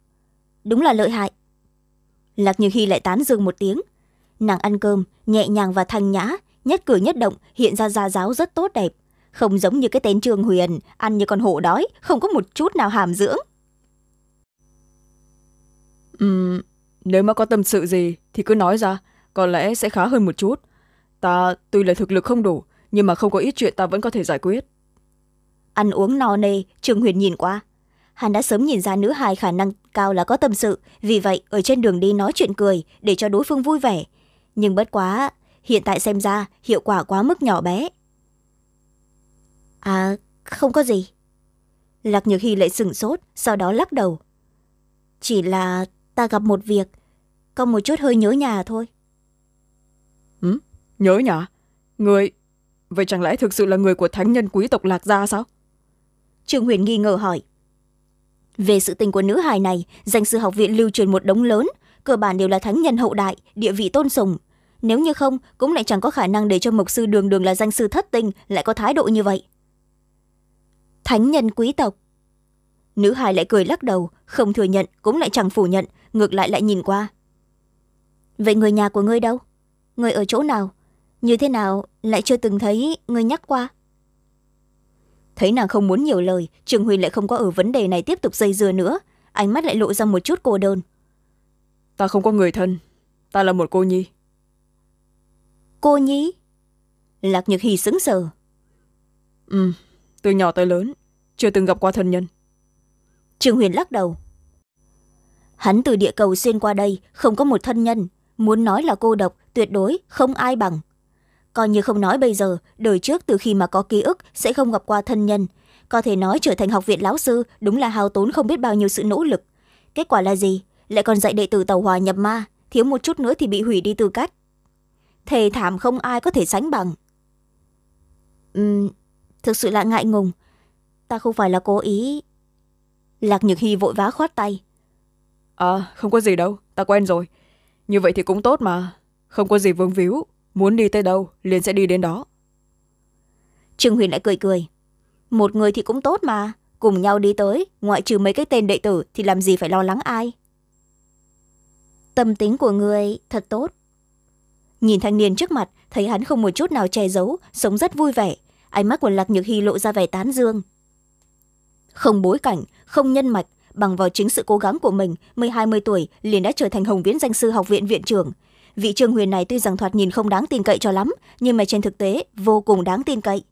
đúng là lợi hại lạc như hy lại tán dương một tiếng nàng ăn cơm nhẹ nhàng và thanh nhã nhất cử nhất động hiện ra gia giáo rất tốt đẹp không giống như cái tên trương huyền ăn như con hổ đói không có một chút nào hàm dưỡng uhm, nếu mà có tâm sự gì thì cứ nói ra có lẽ sẽ khá hơn một chút ta tuy là thực lực không đủ nhưng mà không có ít chuyện ta vẫn có thể giải quyết ăn uống no nê trường huyền nhìn qua hắn đã sớm nhìn ra nữ hài khả năng cao là có tâm sự vì vậy ở trên đường đi nói chuyện cười để cho đối phương vui vẻ nhưng bất quá hiện tại xem ra hiệu quả quá mức nhỏ bé à không có gì lạc nhược hy lại sửng sốt sau đó lắc đầu chỉ là ta gặp một việc có một chút hơi nhớ nhà thôi Nhớ nhở? Người... Vậy chẳng lẽ thực sự là người của thánh nhân quý tộc Lạc Gia sao? Trương Huyền nghi ngờ hỏi. Về sự tình của nữ hài này, danh sư học viện lưu truyền một đống lớn, cơ bản đều là thánh nhân hậu đại, địa vị tôn sùng. Nếu như không, cũng lại chẳng có khả năng để cho mục sư đường đường là danh sư thất tinh lại có thái độ như vậy. Thánh nhân quý tộc. Nữ hài lại cười lắc đầu, không thừa nhận, cũng lại chẳng phủ nhận, ngược lại lại nhìn qua. Vậy người nhà của ngươi đâu? Người ở chỗ nào? như thế nào lại chưa từng thấy người nhắc qua thấy nàng không muốn nhiều lời trường huy lại không có ở vấn đề này tiếp tục dây dưa nữa ánh mắt lại lộ ra một chút cô đơn ta không có người thân ta là một cô nhi cô nhi lạc nhược hy sững sờ ừ từ nhỏ tới lớn chưa từng gặp qua thân nhân trường huyền lắc đầu hắn từ địa cầu xuyên qua đây không có một thân nhân muốn nói là cô độc tuyệt đối không ai bằng coi như không nói bây giờ đời trước từ khi mà có ký ức sẽ không gặp qua thân nhân có thể nói trở thành học viện lão sư đúng là hao tốn không biết bao nhiêu sự nỗ lực kết quả là gì lại còn dạy đệ tử tàu hòa nhập ma thiếu một chút nữa thì bị hủy đi tư cách thề thảm không ai có thể sánh bằng uhm, thực sự là ngại ngùng ta không phải là cố ý lạc nhược hy vội vã khoát tay à không có gì đâu ta quen rồi như vậy thì cũng tốt mà không có gì vương víu muốn đi tới đâu liền sẽ đi đến đó trương huyền lại cười cười một người thì cũng tốt mà cùng nhau đi tới ngoại trừ mấy cái tên đệ tử thì làm gì phải lo lắng ai tâm tính của người thật tốt nhìn thanh niên trước mặt thấy hắn không một chút nào che giấu sống rất vui vẻ ánh mắt của lạc nhược hy lộ ra vẻ tán dương không bối cảnh không nhân mạch bằng vào chính sự cố gắng của mình mới hai mươi tuổi liền đã trở thành hồng viễn danh sư học viện viện trưởng vị trương huyền này tuy rằng thoạt nhìn không đáng tin cậy cho lắm nhưng mà trên thực tế vô cùng đáng tin cậy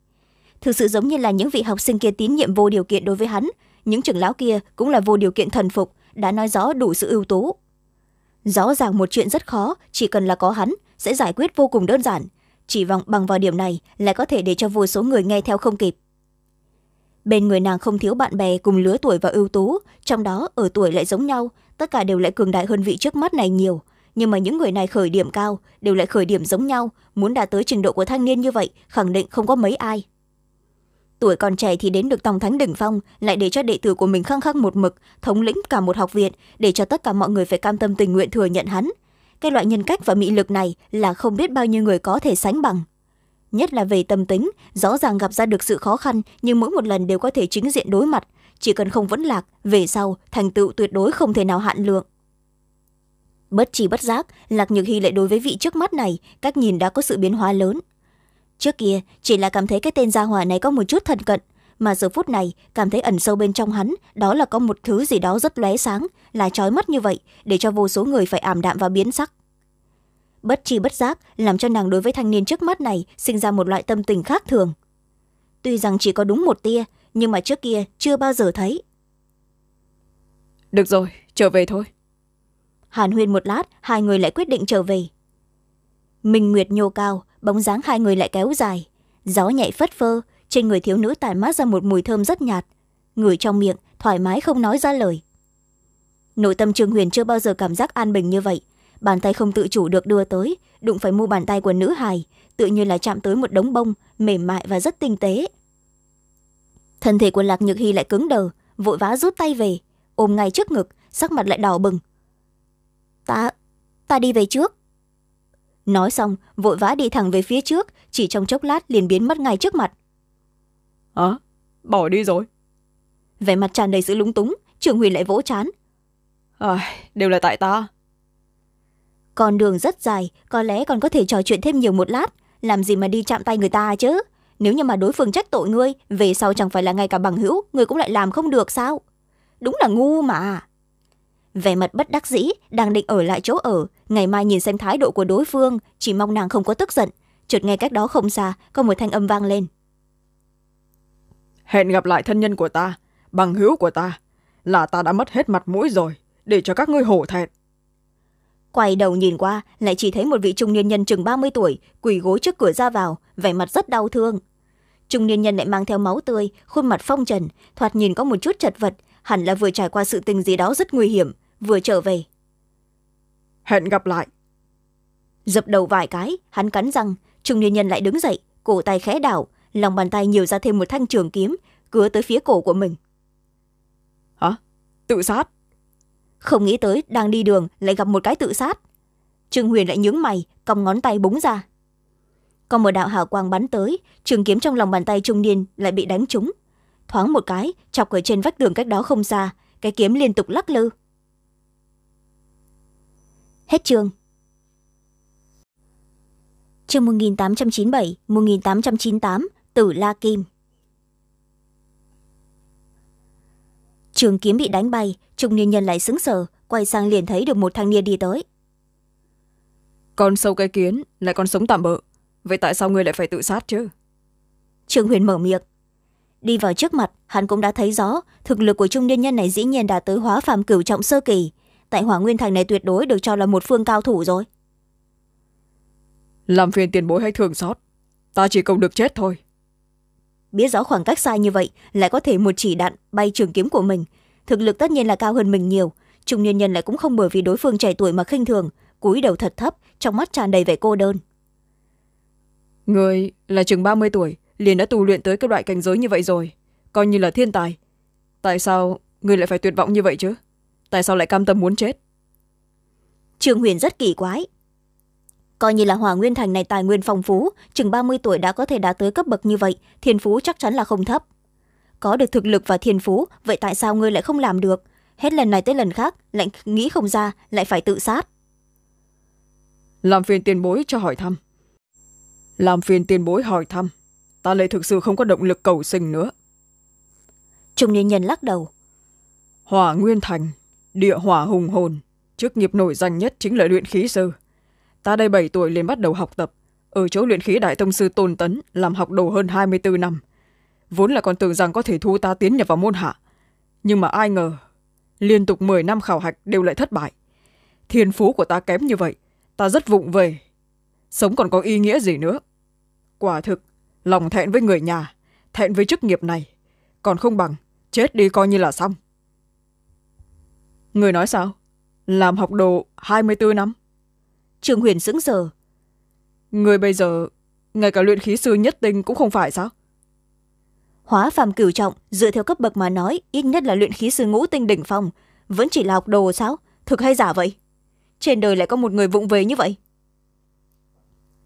thực sự giống như là những vị học sinh kia tín nhiệm vô điều kiện đối với hắn những trưởng lão kia cũng là vô điều kiện thần phục đã nói rõ đủ sự ưu tú rõ ràng một chuyện rất khó chỉ cần là có hắn sẽ giải quyết vô cùng đơn giản chỉ vòng bằng vào điểm này lại có thể để cho vô số người nghe theo không kịp bên người nàng không thiếu bạn bè cùng lứa tuổi và ưu tú trong đó ở tuổi lại giống nhau tất cả đều lại cường đại hơn vị trước mắt này nhiều nhưng mà những người này khởi điểm cao đều lại khởi điểm giống nhau muốn đạt tới trình độ của thanh niên như vậy khẳng định không có mấy ai tuổi còn trẻ thì đến được tòng thánh đỉnh phong lại để cho đệ tử của mình khăng khăng một mực thống lĩnh cả một học viện để cho tất cả mọi người phải cam tâm tình nguyện thừa nhận hắn cái loại nhân cách và mị lực này là không biết bao nhiêu người có thể sánh bằng nhất là về tâm tính rõ ràng gặp ra được sự khó khăn nhưng mỗi một lần đều có thể chính diện đối mặt chỉ cần không vẫn lạc về sau thành tựu tuyệt đối không thể nào hạn lượng bất chi bất giác lạc nhược hy lại đối với vị trước mắt này cách nhìn đã có sự biến hóa lớn trước kia chỉ là cảm thấy cái tên gia hỏa này có một chút thân cận mà giờ phút này cảm thấy ẩn sâu bên trong hắn đó là có một thứ gì đó rất lóe sáng là trói mắt như vậy để cho vô số người phải ảm đạm và biến sắc bất chi bất giác làm cho nàng đối với thanh niên trước mắt này sinh ra một loại tâm tình khác thường tuy rằng chỉ có đúng một tia nhưng mà trước kia chưa bao giờ thấy được rồi trở về thôi hàn huyên một lát hai người lại quyết định trở về minh nguyệt nhô cao bóng dáng hai người lại kéo dài gió nhẹ phất phơ trên người thiếu nữ tản mát ra một mùi thơm rất nhạt ngửi trong miệng thoải mái không nói ra lời nội tâm Trường huyền chưa bao giờ cảm giác an bình như vậy bàn tay không tự chủ được đưa tới đụng phải mu bàn tay của nữ hài tự như là chạm tới một đống bông mềm mại và rất tinh tế thân thể của lạc nhược hy lại cứng đờ vội vã rút tay về ôm ngay trước ngực sắc mặt lại đỏ bừng ta ta đi về trước nói xong vội vã đi thẳng về phía trước chỉ trong chốc lát liền biến mất ngay trước mặt hả bỏ đi rồi vẻ mặt tràn đầy sự lúng túng trường huyền lại vỗ chán à, đều là tại ta con đường rất dài có lẽ còn có thể trò chuyện thêm nhiều một lát làm gì mà đi chạm tay người ta chứ nếu như mà đối phương trách tội ngươi về sau chẳng phải là ngay cả bằng hữu ngươi cũng lại làm không được sao đúng là ngu mà vẻ mặt bất đắc dĩ đang định ở lại chỗ ở ngày mai nhìn xem thái độ của đối phương chỉ mong nàng không có tức giận chợt nghe cách đó không xa có một thanh âm vang lên hẹn gặp lại thân nhân của ta bằng hữu của ta là ta đã mất hết mặt mũi rồi để cho các ngươi hổ thẹt. quay đầu nhìn qua lại chỉ thấy một vị trung niên nhân chừng ba mươi tuổi quỳ gối trước cửa ra vào vẻ mặt rất đau thương trung niên nhân lại mang theo máu tươi khuôn mặt phong trần thoạt nhìn có một chút chật vật hẳn là vừa trải qua sự tình gì đó rất nguy hiểm vừa trở về hẹn gặp lại dập đầu vài cái hắn cắn răng trung niên nhân lại đứng dậy cổ tay khẽ đảo lòng bàn tay nhiều ra thêm một thanh trường kiếm cứa tới phía cổ của mình hả tự sát không nghĩ tới đang đi đường lại gặp một cái tự sát trương huyền lại nhướng mày còng ngón tay búng ra còn một đạo hào quang bắn tới trường kiếm trong lòng bàn tay trung niên lại bị đánh trúng thoáng một cái chọc ở trên vách tường cách đó không xa cái kiếm liên tục lắc lư Hết chương. Chương 1897-1898, Tử La Kim. Trường kiếm bị đánh bay, trung niên nhân lại sững sờ, quay sang liền thấy được một thanh niên đi tới. Con sâu cái kiến, lại còn sống tạm bỡ, Vậy tại sao ngươi lại phải tự sát chứ? Trường huyền mở miệng. Đi vào trước mặt, hắn cũng đã thấy rõ, thực lực của trung niên nhân này dĩ nhiên đã tới hóa phạm cửu trọng sơ kỳ, tại hỏa nguyên thành này tuyệt đối được cho là một phương cao thủ rồi làm phiền tiền bối hay thường xót ta chỉ cầu được chết thôi biết rõ khoảng cách xa như vậy lại có thể một chỉ đạn bay trường kiếm của mình thực lực tất nhiên là cao hơn mình nhiều trung nhân nhân lại cũng không bởi vì đối phương trẻ tuổi mà khinh thường cúi đầu thật thấp trong mắt tràn đầy vẻ cô đơn người là chừng ba mươi tuổi liền đã tu luyện tới cái loại cảnh giới như vậy rồi coi như là thiên tài tại sao người lại phải tuyệt vọng như vậy chứ tại sao lại cam tâm muốn chết trương huyền rất kỳ quái coi như là hòa nguyên thành này tài nguyên phong phú chừng ba mươi tuổi đã có thể đạt tới cấp bậc như vậy thiên phú chắc chắn là không thấp có được thực lực và thiên phú vậy tại sao ngươi lại không làm được hết lần này tới lần khác lại nghĩ không ra lại phải tự sát làm phiền tiền bối cho hỏi thăm làm phiền tiền bối hỏi thăm ta lại thực sự không có động lực cầu sinh nữa trung niên nhân lắc đầu hòa nguyên thành địa hỏa hùng hồn chức nghiệp nổi danh nhất chính là luyện khí sơ ta đây bảy tuổi liền bắt đầu học tập ở chỗ luyện khí đại tông sư tôn tấn làm học đồ hơn hai mươi bốn năm vốn là còn tưởng rằng có thể thu ta tiến nhập vào môn hạ nhưng mà ai ngờ liên tục m năm khảo hạch đều lại thất bại thiên phú của ta kém như vậy ta rất vụng về sống còn có ý nghĩa gì nữa quả thực lòng thẹn với người nhà thẹn với chức nghiệp này còn không bằng chết đi coi như là xong người nói sao làm học đồ hai mươi bốn năm trường huyền sững sờ người bây giờ ngay cả luyện khí sư nhất tinh cũng không phải sao hóa phàm cửu trọng dựa theo cấp bậc mà nói ít nhất là luyện khí sư ngũ tinh đỉnh phong vẫn chỉ là học đồ sao thực hay giả vậy trên đời lại có một người vụng về như vậy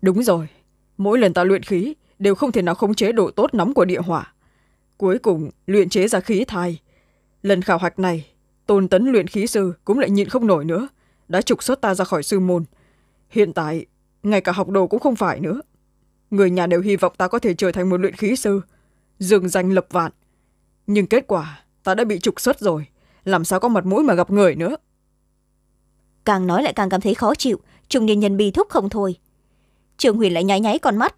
đúng rồi mỗi lần ta luyện khí đều không thể nào khống chế độ tốt nóng của địa hỏa cuối cùng luyện chế ra khí thai lần khảo hạch này tôn tấn luyện khí sư cũng lại nhịn không nổi nữa đã trục xuất ta ra khỏi sư môn hiện tại ngay cả học đồ cũng không phải nữa người nhà đều hy vọng ta có thể trở thành một luyện khí sư dường danh lập vạn nhưng kết quả ta đã bị trục xuất rồi làm sao có mặt mũi mà gặp người nữa càng nói lại càng cảm thấy khó chịu trung niên nhân bi thúc không thôi trường huyền lại nháy nháy con mắt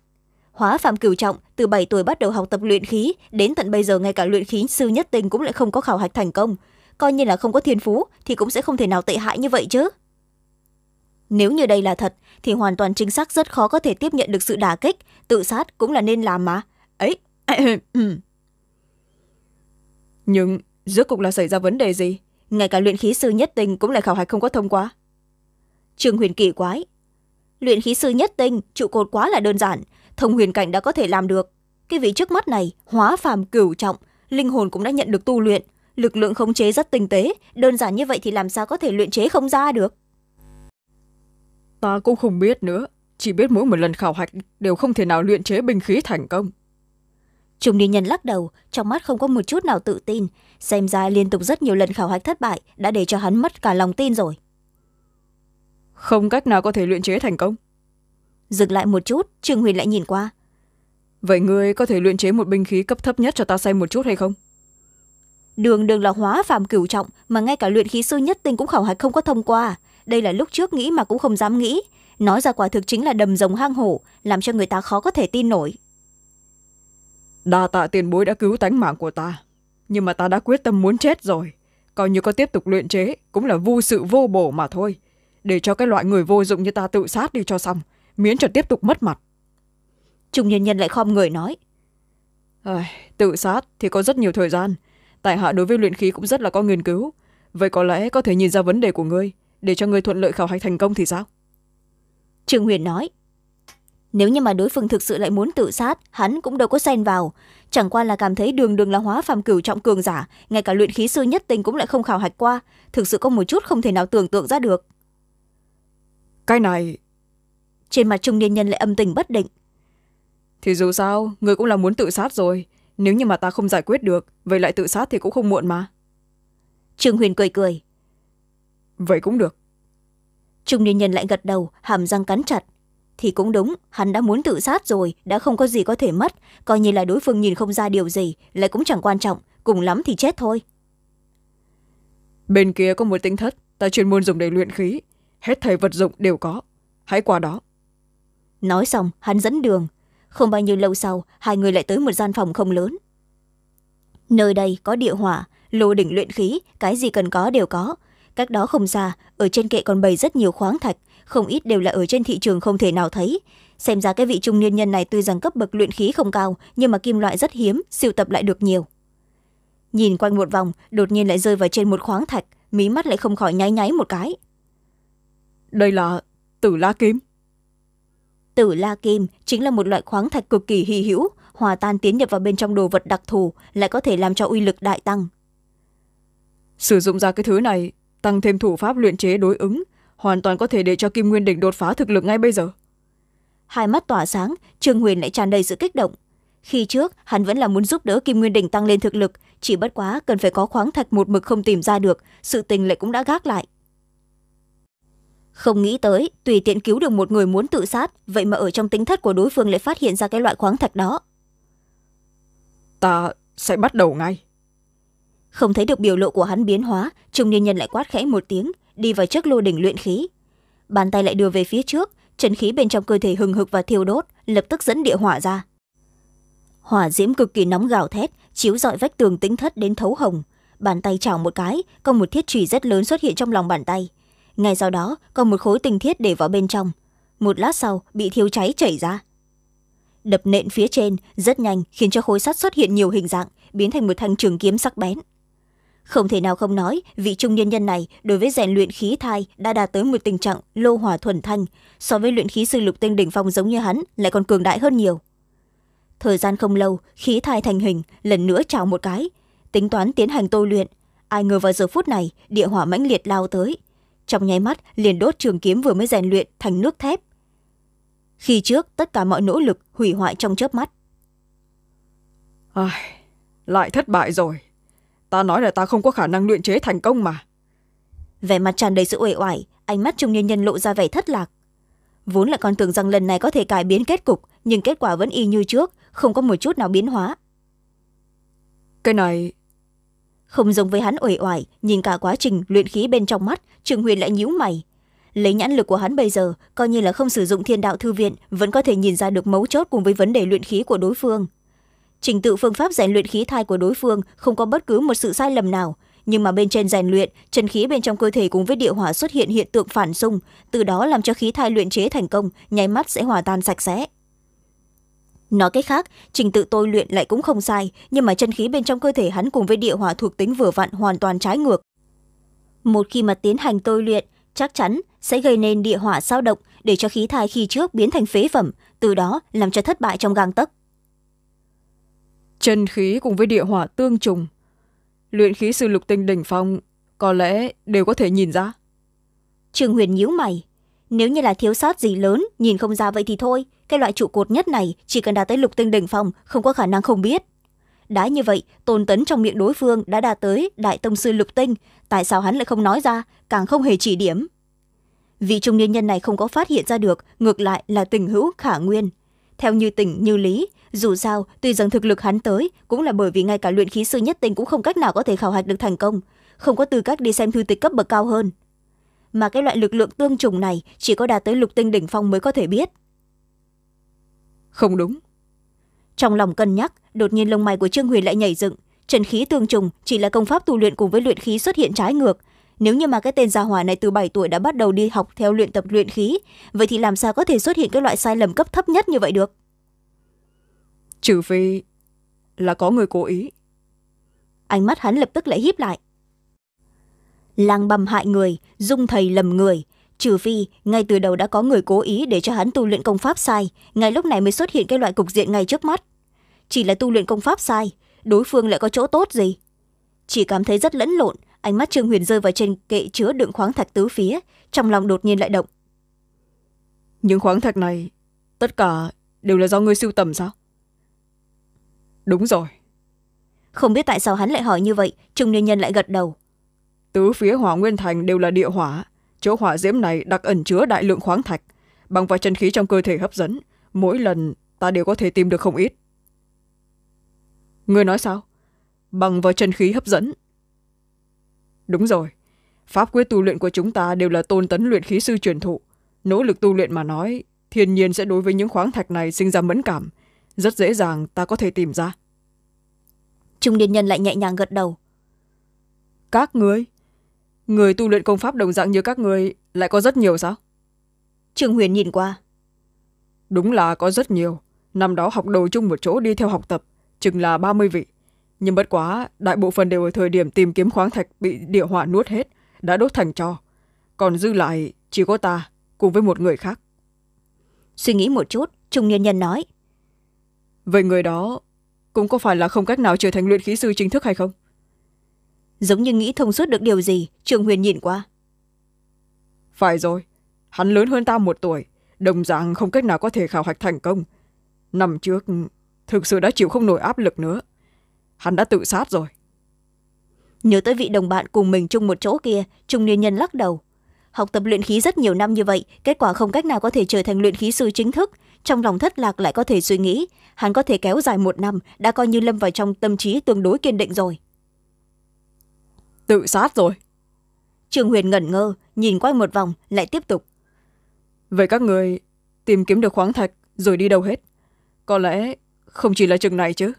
hóa phạm cửu trọng từ bảy tuổi bắt đầu học tập luyện khí đến tận bây giờ ngay cả luyện khí sư nhất tình cũng lại không có khảo hạch thành công coi như là không có thiên phú thì cũng sẽ không thể nào tệ hại như vậy chứ nếu như đây là thật thì hoàn toàn chính xác rất khó có thể tiếp nhận được sự đả kích tự sát cũng là nên làm mà ấy ừ, ừ. nhưng rốt cục là xảy ra vấn đề gì ngay cả luyện khí sư nhất tinh cũng lại khảo hạch không có thông qua trương huyền kỳ quái luyện khí sư nhất tinh trụ cột quá là đơn giản thông huyền cảnh đã có thể làm được cái vị trước mắt này hóa phàm cửu trọng linh hồn cũng đã nhận được tu luyện lực lượng khống chế rất tinh tế đơn giản như vậy thì làm sao có thể luyện chế không ra được ta cũng không biết nữa chỉ biết mỗi một lần khảo hạch đều không thể nào luyện chế binh khí thành công trung niên nhân lắc đầu trong mắt không có một chút nào tự tin xem ra liên tục rất nhiều lần khảo hạch thất bại đã để cho hắn mất cả lòng tin rồi không cách nào có thể luyện chế thành công dừng lại một chút trương huyền lại nhìn qua vậy ngươi có thể luyện chế một binh khí cấp thấp nhất cho ta xem một chút hay không đường đường là hóa Phạm cửu trọng mà ngay cả luyện khí sư nhất tinh cũng khảo hạch không có thông qua đây là lúc trước nghĩ mà cũng không dám nghĩ nói ra quả thực chính là đầm rồng hang hổ làm cho người ta khó có thể tin nổi đa tạ tiền bối đã cứu tánh mạng của ta nhưng mà ta đã quyết tâm muốn chết rồi coi như có tiếp tục luyện chế cũng là vô sự vô bổ mà thôi để cho cái loại người vô dụng như ta tự sát đi cho xong miễn cho tiếp tục mất mặt trung nhân nhân lại khom người nói à, tự sát thì có rất nhiều thời gian tại hạ đối với luyện khí cũng rất là có nghiên cứu vậy có lẽ có thể nhìn ra vấn đề của ngươi để cho ngươi thuận lợi khảo hạch thành công thì sao trương huyền nói nếu như mà đối phương thực sự lại muốn tự sát hắn cũng đâu có xen vào chẳng qua là cảm thấy đường đường là hóa phàm cửu trọng cường giả ngay cả luyện khí sư nhất tình cũng lại không khảo hạch qua thực sự có một chút không thể nào tưởng tượng ra được cái này trên mặt trung niên nhân lại âm tình bất định thì dù sao người cũng là muốn tự sát rồi nếu như mà ta không giải quyết được vậy lại tự sát thì cũng không muộn mà trương huyền cười cười vậy cũng được trung niên nhân lại gật đầu hàm răng cắn chặt thì cũng đúng hắn đã muốn tự sát rồi đã không có gì có thể mất coi như là đối phương nhìn không ra điều gì lại cũng chẳng quan trọng cùng lắm thì chết thôi bên kia có một tinh thất ta chuyên môn dùng để luyện khí hết thầy vật dụng đều có hãy qua đó nói xong hắn dẫn đường không bao nhiêu lâu sau hai người lại tới một gian phòng không lớn nơi đây có địa hỏa lô đỉnh luyện khí cái gì cần có đều có cách đó không xa ở trên kệ còn bày rất nhiều khoáng thạch không ít đều là ở trên thị trường không thể nào thấy xem ra cái vị trung niên nhân này tuy rằng cấp bậc luyện khí không cao nhưng mà kim loại rất hiếm siêu tập lại được nhiều nhìn quanh một vòng đột nhiên lại rơi vào trên một khoáng thạch mí mắt lại không khỏi nháy nháy một cái đây là tử la kim tử la kim chính là một loại khoáng thạch cực kỳ hy hữu hòa tan tiến nhập vào bên trong đồ vật đặc thù lại có thể làm cho uy lực đại tăng sử dụng ra cái thứ này tăng thêm thủ pháp luyện chế đối ứng hoàn toàn có thể để cho kim nguyên đỉnh đột phá thực lực ngay bây giờ hai mắt tỏa sáng trương huyền lại tràn đầy sự kích động khi trước hắn vẫn là muốn giúp đỡ kim nguyên đỉnh tăng lên thực lực chỉ bất quá cần phải có khoáng thạch một mực không tìm ra được sự tình lại cũng đã gác lại không nghĩ tới tùy tiện cứu được một người muốn tự sát vậy mà ở trong tính thất của đối phương lại phát hiện ra cái loại khoáng thạch đó ta sẽ bắt đầu ngay không thấy được biểu lộ của hắn biến hóa trung niên nhân lại quát khẽ một tiếng đi vào trước lô đỉnh luyện khí bàn tay lại đưa về phía trước trần khí bên trong cơ thể hừng hực và thiêu đốt lập tức dẫn địa hỏa ra hỏa diễm cực kỳ nóng gào thét chiếu dọi vách tường tính thất đến thấu hồng bàn tay chảo một cái có một thiết trùy rất lớn xuất hiện trong lòng bàn tay ngay sau đó còn một khối tinh thiết để vào bên trong một lát sau bị thiêu cháy chảy ra đập nện phía trên rất nhanh khiến cho khối sắt xuất hiện nhiều hình dạng biến thành một thanh trường kiếm sắc bén không thể nào không nói vị trung nhân nhân này đối với rèn luyện khí thai đã đạt tới một tình trạng lô hỏa thuần thanh so với luyện khí sư lục tinh đỉnh phong giống như hắn lại còn cường đại hơn nhiều thời gian không lâu khí thai thành hình lần nữa trào một cái tính toán tiến hành tôi luyện ai ngờ vào giờ phút này địa hỏa mãnh liệt lao tới trong nháy mắt liền đốt trường kiếm vừa mới rèn luyện thành nước thép khi trước tất cả mọi nỗ lực hủy hoại trong chớp mắt Ai, lại thất bại rồi ta nói là ta không có khả năng luyện chế thành công mà vẻ mặt tràn đầy sự uể oải ánh mắt trung niên nhân lộ ra vẻ thất lạc vốn là còn tưởng rằng lần này có thể cải biến kết cục nhưng kết quả vẫn y như trước không có một chút nào biến hóa cái này không giống với hắn uể oải nhìn cả quá trình luyện khí bên trong mắt trường huyền lại nhíu mày lấy nhãn lực của hắn bây giờ coi như là không sử dụng thiên đạo thư viện vẫn có thể nhìn ra được mấu chốt cùng với vấn đề luyện khí của đối phương trình tự phương pháp rèn luyện khí thai của đối phương không có bất cứ một sự sai lầm nào nhưng mà bên trên rèn luyện chân khí bên trong cơ thể cùng với địa hỏa xuất hiện hiện tượng phản xung từ đó làm cho khí thai luyện chế thành công nháy mắt sẽ hòa tan sạch sẽ nói cách khác trình tự tôi luyện lại cũng không sai nhưng mà chân khí bên trong cơ thể hắn cùng với địa hỏa thuộc tính vừa vặn hoàn toàn trái ngược một khi mà tiến hành tôi luyện chắc chắn sẽ gây nên địa hỏa sao động để cho khí thai khi trước biến thành phế phẩm từ đó làm cho thất bại trong găng tấc chân khí cùng với địa hỏa tương trùng luyện khí sư lục tinh đỉnh phong có lẽ đều có thể nhìn ra trương huyền nhíu mày nếu như là thiếu sót gì lớn nhìn không ra vậy thì thôi cái loại trụ cột nhất này chỉ cần đạt tới lục tinh đỉnh phòng không có khả năng không biết đã như vậy tôn tấn trong miệng đối phương đã đạt tới đại tông sư lục tinh tại sao hắn lại không nói ra càng không hề chỉ điểm vị trung niên nhân này không có phát hiện ra được ngược lại là tình hữu khả nguyên theo như tình như lý dù sao tuy rằng thực lực hắn tới cũng là bởi vì ngay cả luyện khí sư nhất tinh cũng không cách nào có thể khảo hạch được thành công không có tư cách đi xem thư tịch cấp bậc cao hơn mà cái loại lực lượng tương trùng này chỉ có đạt tới lục tinh đỉnh phong mới có thể biết không đúng trong lòng cân nhắc đột nhiên lông mày của trương huyền lại nhảy dựng trần khí tương trùng chỉ là công pháp tu luyện cùng với luyện khí xuất hiện trái ngược nếu như mà cái tên gia hòa này từ bảy tuổi đã bắt đầu đi học theo luyện tập luyện khí vậy thì làm sao có thể xuất hiện cái loại sai lầm cấp thấp nhất như vậy được trừ phi là có người cố ý ánh mắt hắn lập tức lại híp lại lang băm hại người dung thầy lầm người trừ phi ngay từ đầu đã có người cố ý để cho hắn tu luyện công pháp sai ngay lúc này mới xuất hiện cái loại cục diện ngay trước mắt chỉ là tu luyện công pháp sai đối phương lại có chỗ tốt gì chỉ cảm thấy rất lẫn lộn ánh mắt trương huyền rơi vào trên kệ chứa đựng khoáng thạch tứ phía trong lòng đột nhiên lại động những khoáng thạch này tất cả đều là do ngươi sưu tầm sao đúng rồi không biết tại sao hắn lại hỏi như vậy trung niên nhân lại gật đầu tứ phía hỏa nguyên thành đều là địa hỏa chỗ hỏa diễm này đặc ẩn chứa đại lượng khoáng thạch bằng vào chân khí trong cơ thể hấp dẫn mỗi lần ta đều có thể tìm được không ít người nói sao bằng vào chân khí hấp dẫn đúng rồi pháp quyết tu luyện của chúng ta đều là tôn tấn luyện khí sư truyền thụ nỗ lực tu luyện mà nói thiên nhiên sẽ đối với những khoáng thạch này sinh ra mẫn cảm rất dễ dàng ta có thể tìm ra trung niên nhân lại nhẹ nhàng gật đầu các người người tu luyện công pháp đồng dạng như các người lại có rất nhiều sao trương huyền nhìn qua đúng là có rất nhiều năm đó học đồ chung một chỗ đi theo học tập chừng là ba mươi vị nhưng bất quá đại bộ phần đều ở thời điểm tìm kiếm khoáng thạch bị địa hỏa nuốt hết đã đốt thành cho còn dư lại chỉ có ta cùng với một người khác suy nghĩ một chút trung Nhân nhân nói vậy người đó cũng có phải là không cách nào trở thành luyện khí sư chính thức hay không giống như nghĩ thông suốt được điều gì trường huyền nhìn qua phải rồi hắn lớn hơn ta một tuổi đồng dạng không cách nào có thể khảo hạch thành công năm trước thực sự đã chịu không nổi áp lực nữa hắn đã tự sát rồi nhớ tới vị đồng bạn cùng mình chung một chỗ kia trung niên nhân lắc đầu học tập luyện khí rất nhiều năm như vậy kết quả không cách nào có thể trở thành luyện khí sư chính thức trong lòng thất lạc lại có thể suy nghĩ hắn có thể kéo dài một năm đã coi như lâm vào trong tâm trí tương đối kiên định rồi tự sát rồi trương huyền ngẩn ngơ nhìn quanh một vòng lại tiếp tục vậy các người tìm kiếm được khoáng thạch rồi đi đâu hết có lẽ không chỉ là chừng này chứ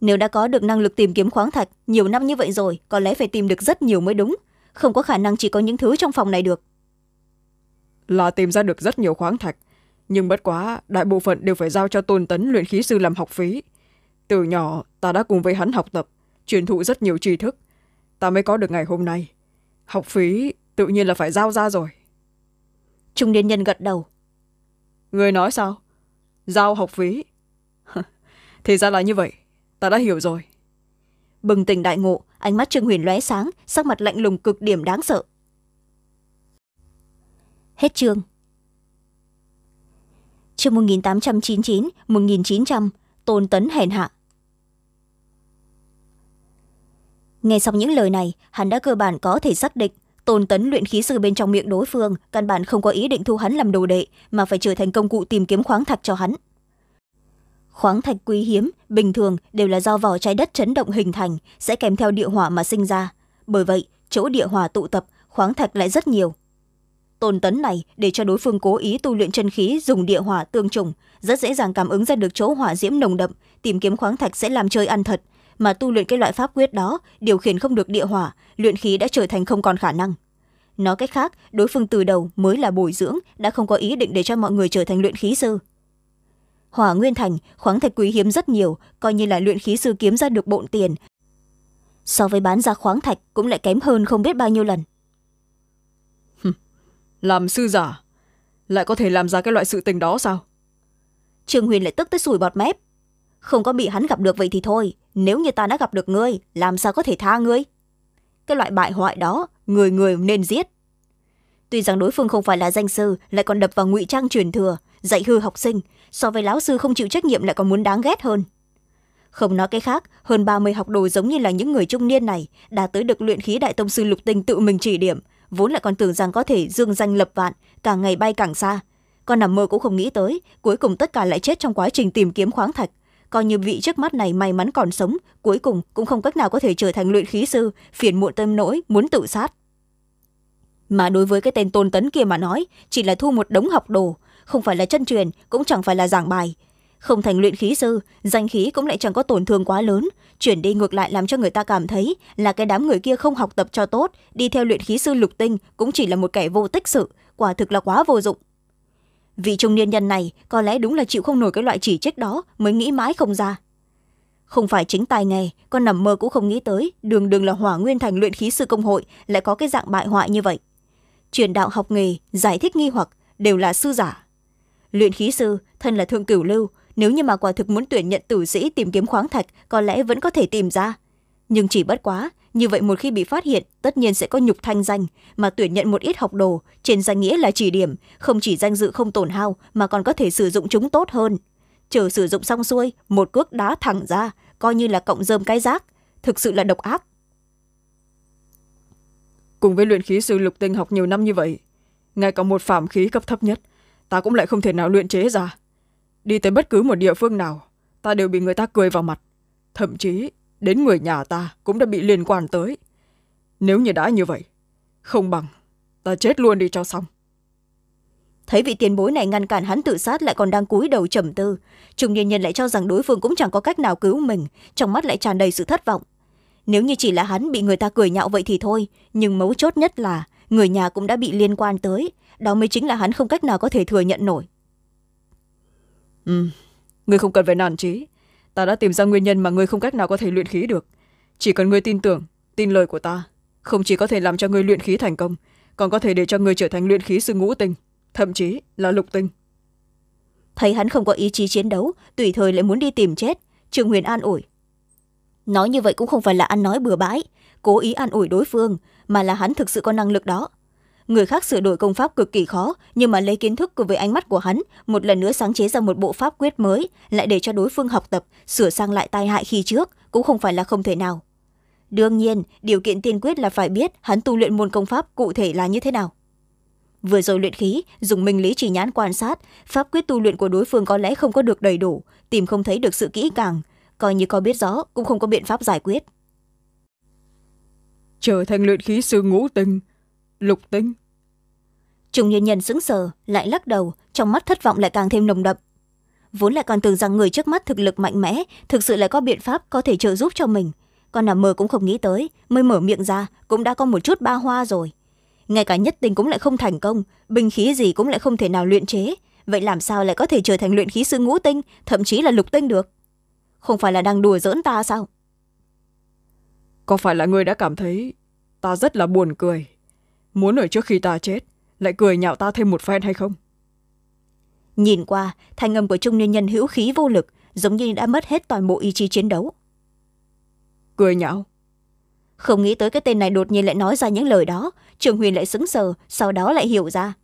nếu đã có được năng lực tìm kiếm khoáng thạch nhiều năm như vậy rồi có lẽ phải tìm được rất nhiều mới đúng không có khả năng chỉ có những thứ trong phòng này được là tìm ra được rất nhiều khoáng thạch nhưng bất quá đại bộ phận đều phải giao cho tôn tấn luyện khí sư làm học phí từ nhỏ ta đã cùng với hắn học tập truyền thụ rất nhiều tri thức ta mới có được ngày hôm nay học phí tự nhiên là phải giao ra rồi trung niên nhân gật đầu người nói sao giao học phí thì ra là như vậy ta đã hiểu rồi bừng tỉnh đại ngộ ánh mắt trương huyền lóe sáng sắc mặt lạnh lùng cực điểm đáng sợ hết chương trước 1899, 1900, tôn tấn hèn hạ nghe xong những lời này hắn đã cơ bản có thể xác định tôn tấn luyện khí sư bên trong miệng đối phương căn bản không có ý định thu hắn làm đồ đệ mà phải trở thành công cụ tìm kiếm khoáng thạch cho hắn khoáng thạch quý hiếm bình thường đều là do vỏ trái đất chấn động hình thành sẽ kèm theo địa hỏa mà sinh ra bởi vậy chỗ địa hỏa tụ tập khoáng thạch lại rất nhiều tôn tấn này để cho đối phương cố ý tu luyện chân khí dùng địa hỏa tương trùng rất dễ dàng cảm ứng ra được chỗ hỏa diễm nồng đậm tìm kiếm khoáng thạch sẽ làm chơi ăn thật mà tu luyện cái loại pháp quyết đó điều khiển không được địa hỏa luyện khí đã trở thành không còn khả năng nói cách khác đối phương từ đầu mới là bồi dưỡng đã không có ý định để cho mọi người trở thành luyện khí sư hỏa nguyên thành khoáng thạch quý hiếm rất nhiều coi như là luyện khí sư kiếm ra được bộn tiền so với bán ra khoáng thạch cũng lại kém hơn không biết bao nhiêu lần làm sư giả lại có thể làm ra cái loại sự tình đó sao trương huyền lại tức tới sủi bọt mép không có bị hắn gặp được vậy thì thôi nếu như ta đã gặp được ngươi làm sao có thể tha ngươi cái loại bại hoại đó người người nên giết tuy rằng đối phương không phải là danh sư lại còn đập vào ngụy trang truyền thừa dạy hư học sinh so với lão sư không chịu trách nhiệm lại còn muốn đáng ghét hơn không nói cái khác hơn ba mươi học đồ giống như là những người trung niên này đã tới được luyện khí đại tông sư lục tinh tự mình chỉ điểm vốn lại còn tưởng rằng có thể dương danh lập vạn càng ngày bay càng xa còn nằm mơ cũng không nghĩ tới cuối cùng tất cả lại chết trong quá trình tìm kiếm khoáng thạch coi như vị trước mắt này may mắn còn sống cuối cùng cũng không cách nào có thể trở thành luyện khí sư phiền muộn tâm nỗi muốn tự sát mà đối với cái tên tôn tấn kia mà nói chỉ là thu một đống học đồ không phải là chân truyền cũng chẳng phải là giảng bài không thành luyện khí sư danh khí cũng lại chẳng có tổn thương quá lớn chuyển đi ngược lại làm cho người ta cảm thấy là cái đám người kia không học tập cho tốt đi theo luyện khí sư lục tinh cũng chỉ là một kẻ vô tích sự quả thực là quá vô dụng vị trung niên nhân này có lẽ đúng là chịu không nổi cái loại chỉ trích đó mới nghĩ mãi không ra không phải chính tài nghề con nằm mơ cũng không nghĩ tới đường đường là hỏa nguyên thành luyện khí sư công hội lại có cái dạng bại hoại như vậy truyền đạo học nghề giải thích nghi hoặc đều là sư giả luyện khí sư thân là thương cửu lưu nếu như mà quả thực muốn tuyển nhận tử sĩ tìm kiếm khoáng thạch có lẽ vẫn có thể tìm ra nhưng chỉ bất quá như vậy một khi bị phát hiện tất nhiên sẽ có nhục thanh danh mà tuyển nhận một ít học đồ trên danh nghĩa là chỉ điểm không chỉ danh dự không tổn hao mà còn có thể sử dụng chúng tốt hơn chờ sử dụng xong xuôi một cước đá thẳng ra coi như là cộng dơm cái rác thực sự là độc ác cùng với luyện khí sư lục tinh học nhiều năm như vậy ngay cả một phạm khí cấp thấp nhất ta cũng lại không thể nào luyện chế ra đi tới bất cứ một địa phương nào ta đều bị người ta cười vào mặt thậm chí đến người nhà ta cũng đã bị liên quan tới nếu như đã như vậy không bằng ta chết luôn đi cho xong thấy vị tiền bối này ngăn cản hắn tự sát lại còn đang cúi đầu trầm tư trung niên nhân lại cho rằng đối phương cũng chẳng có cách nào cứu mình trong mắt lại tràn đầy sự thất vọng nếu như chỉ là hắn bị người ta cười nhạo vậy thì thôi nhưng mấu chốt nhất là người nhà cũng đã bị liên quan tới đó mới chính là hắn không cách nào có thể thừa nhận nổi ừ người không cần phải nản trí ta đã tìm ra nguyên nhân mà ngươi không cách nào có thể luyện khí được chỉ cần ngươi tin tưởng tin lời của ta không chỉ có thể làm cho ngươi luyện khí thành công còn có thể để cho ngươi trở thành luyện khí sư ngũ tinh thậm chí là lục tinh thấy hắn không có ý chí chiến đấu tùy thời lại muốn đi tìm chết trương huyền an ủi nói như vậy cũng không phải là ăn nói bừa bãi cố ý an ủi đối phương mà là hắn thực sự có năng lực đó người khác sửa đổi công pháp cực kỳ khó nhưng mà lấy kiến thức với ánh mắt của hắn một lần nữa sáng chế ra một bộ pháp quyết mới lại để cho đối phương học tập sửa sang lại tai hại khi trước cũng không phải là không thể nào đương nhiên điều kiện tiên quyết là phải biết hắn tu luyện môn công pháp cụ thể là như thế nào vừa rồi luyện khí dùng minh lý chỉ nhãn quan sát pháp quyết tu luyện của đối phương có lẽ không có được đầy đủ tìm không thấy được sự kỹ càng coi như có biết rõ cũng không có biện pháp giải quyết trở thành luyện khí sư ngũ tinh lục tinh trung nhân nhân sững sờ lại lắc đầu trong mắt thất vọng lại càng thêm nồng đậm vốn lại còn tưởng rằng người trước mắt thực lực mạnh mẽ thực sự lại có biện pháp có thể trợ giúp cho mình con nằm mơ cũng không nghĩ tới mới mở miệng ra cũng đã có một chút ba hoa rồi ngay cả nhất tình cũng lại không thành công bình khí gì cũng lại không thể nào luyện chế vậy làm sao lại có thể trở thành luyện khí sư ngũ tinh thậm chí là lục tinh được không phải là đang đùa giỡn ta sao có phải là người đã cảm thấy ta rất là buồn cười muốn ở trước khi ta chết lại cười nhạo ta thêm một phen hay không nhìn qua thanh âm của trung niên nhân hữu khí vô lực giống như đã mất hết toàn bộ ý chí chiến đấu cười nhạo không nghĩ tới cái tên này đột nhiên lại nói ra những lời đó trường huyền lại sững sờ sau đó lại hiểu ra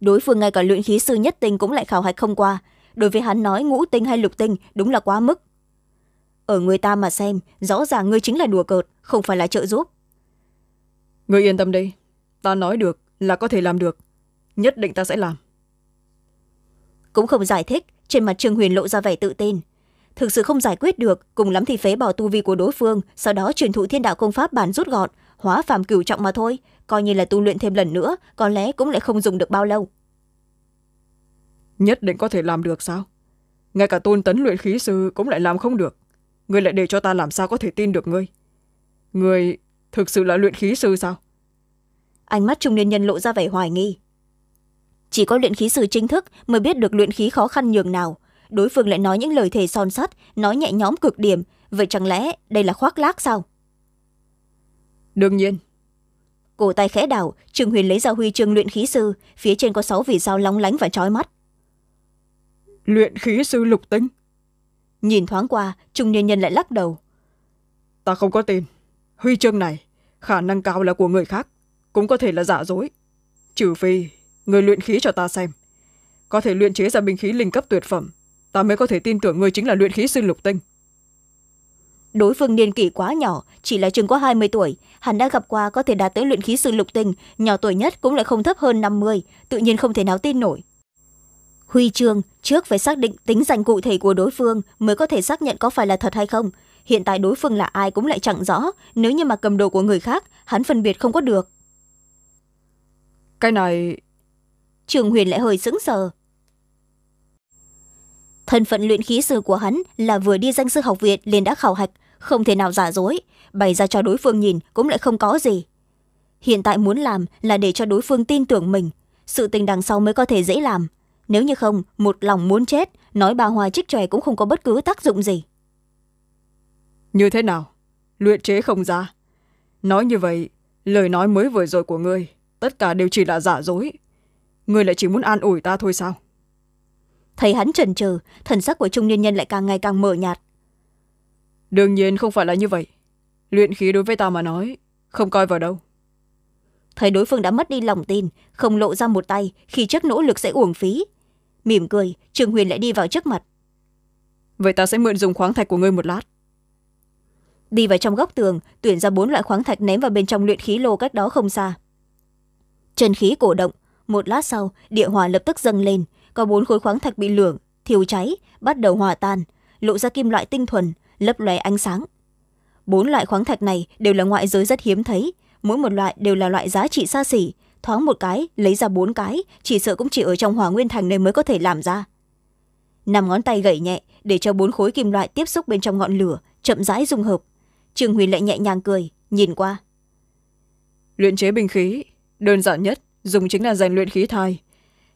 đối phương ngay cả luyện khí sư nhất tinh cũng lại khảo hạch không qua đối với hắn nói ngũ tinh hay lục tinh đúng là quá mức ở người ta mà xem rõ ràng ngươi chính là đùa cợt không phải là trợ giúp ngươi yên tâm đi ta nói được là có thể làm được nhất định ta sẽ làm cũng không giải thích trên mặt trương huyền lộ ra vẻ tự tin thực sự không giải quyết được cùng lắm thì phế bỏ tu vi của đối phương sau đó truyền thụ thiên đạo công pháp bản rút gọn hóa phàm cửu trọng mà thôi coi như là tu luyện thêm lần nữa có lẽ cũng lại không dùng được bao lâu nhất định có thể làm được sao ngay cả tôn tấn luyện khí sư cũng lại làm không được ngươi lại để cho ta làm sao có thể tin được ngươi ngươi thực sự là luyện khí sư sao ánh mắt trung niên nhân lộ ra vẻ hoài nghi chỉ có luyện khí sư chính thức mới biết được luyện khí khó khăn nhường nào đối phương lại nói những lời thề son sắt nói nhẹ nhõm cực điểm vậy chẳng lẽ đây là khoác lác sao đương nhiên cổ tay khẽ đảo trương huyền lấy ra huy chương luyện khí sư phía trên có sáu vì sao lóng lánh và trói mắt luyện khí sư lục tính nhìn thoáng qua trung niên nhân lại lắc đầu ta không có tin huy chương này khả năng cao là của người khác cũng có thể là giả dối trừ phi người luyện khí cho ta xem có thể luyện chế ra binh khí linh cấp tuyệt phẩm ta mới có thể tin tưởng người chính là luyện khí sư lục tinh đối phương niên kỷ quá nhỏ chỉ là chừng có hai mươi tuổi hắn đã gặp qua có thể đạt tới luyện khí sư lục tinh nhỏ tuổi nhất cũng lại không thấp hơn năm mươi tự nhiên không thể nào tin nổi huy chương trước phải xác định tính danh cụ thể của đối phương mới có thể xác nhận có phải là thật hay không hiện tại đối phương là ai cũng lại chẳng rõ nếu như mà cầm đồ của người khác hắn phân biệt không có được cái này trường huyền lại hơi sững sờ thân phận luyện khí sư của hắn là vừa đi danh sư học viện liền đã khảo hạch không thể nào giả dối bày ra cho đối phương nhìn cũng lại không có gì hiện tại muốn làm là để cho đối phương tin tưởng mình sự tình đằng sau mới có thể dễ làm nếu như không một lòng muốn chết nói bà hoa trích tròe cũng không có bất cứ tác dụng gì như thế nào luyện chế không ra nói như vậy lời nói mới vừa rồi của ngươi tất cả đều chỉ là giả dối người lại chỉ muốn an ủi ta thôi sao thấy hắn trần trừ thần sắc của trung niên nhân lại càng ngày càng mờ nhạt đương nhiên không phải là như vậy luyện khí đối với ta mà nói không coi vào đâu thấy đối phương đã mất đi lòng tin không lộ ra một tay khi chắc nỗ lực sẽ uổng phí mỉm cười trương huyền lại đi vào trước mặt vậy ta sẽ mượn dùng khoáng thạch của ngươi một lát đi vào trong góc tường tuyển ra bốn loại khoáng thạch ném vào bên trong luyện khí lô cách đó không xa chân khí cổ động một lát sau địa hỏa lập tức dâng lên có bốn khối khoáng thạch bị lửa thiêu cháy bắt đầu hòa tan lộ ra kim loại tinh thuần lấp lòe ánh sáng bốn loại khoáng thạch này đều là ngoại giới rất hiếm thấy mỗi một loại đều là loại giá trị xa xỉ thoáng một cái lấy ra bốn cái chỉ sợ cũng chỉ ở trong hòa nguyên thành nơi mới có thể làm ra năm ngón tay gậy nhẹ để cho bốn khối kim loại tiếp xúc bên trong ngọn lửa chậm rãi dung hợp trương huyền lại nhẹ nhàng cười nhìn qua luyện chế bình khí đơn giản nhất dùng chính là rèn luyện khí thai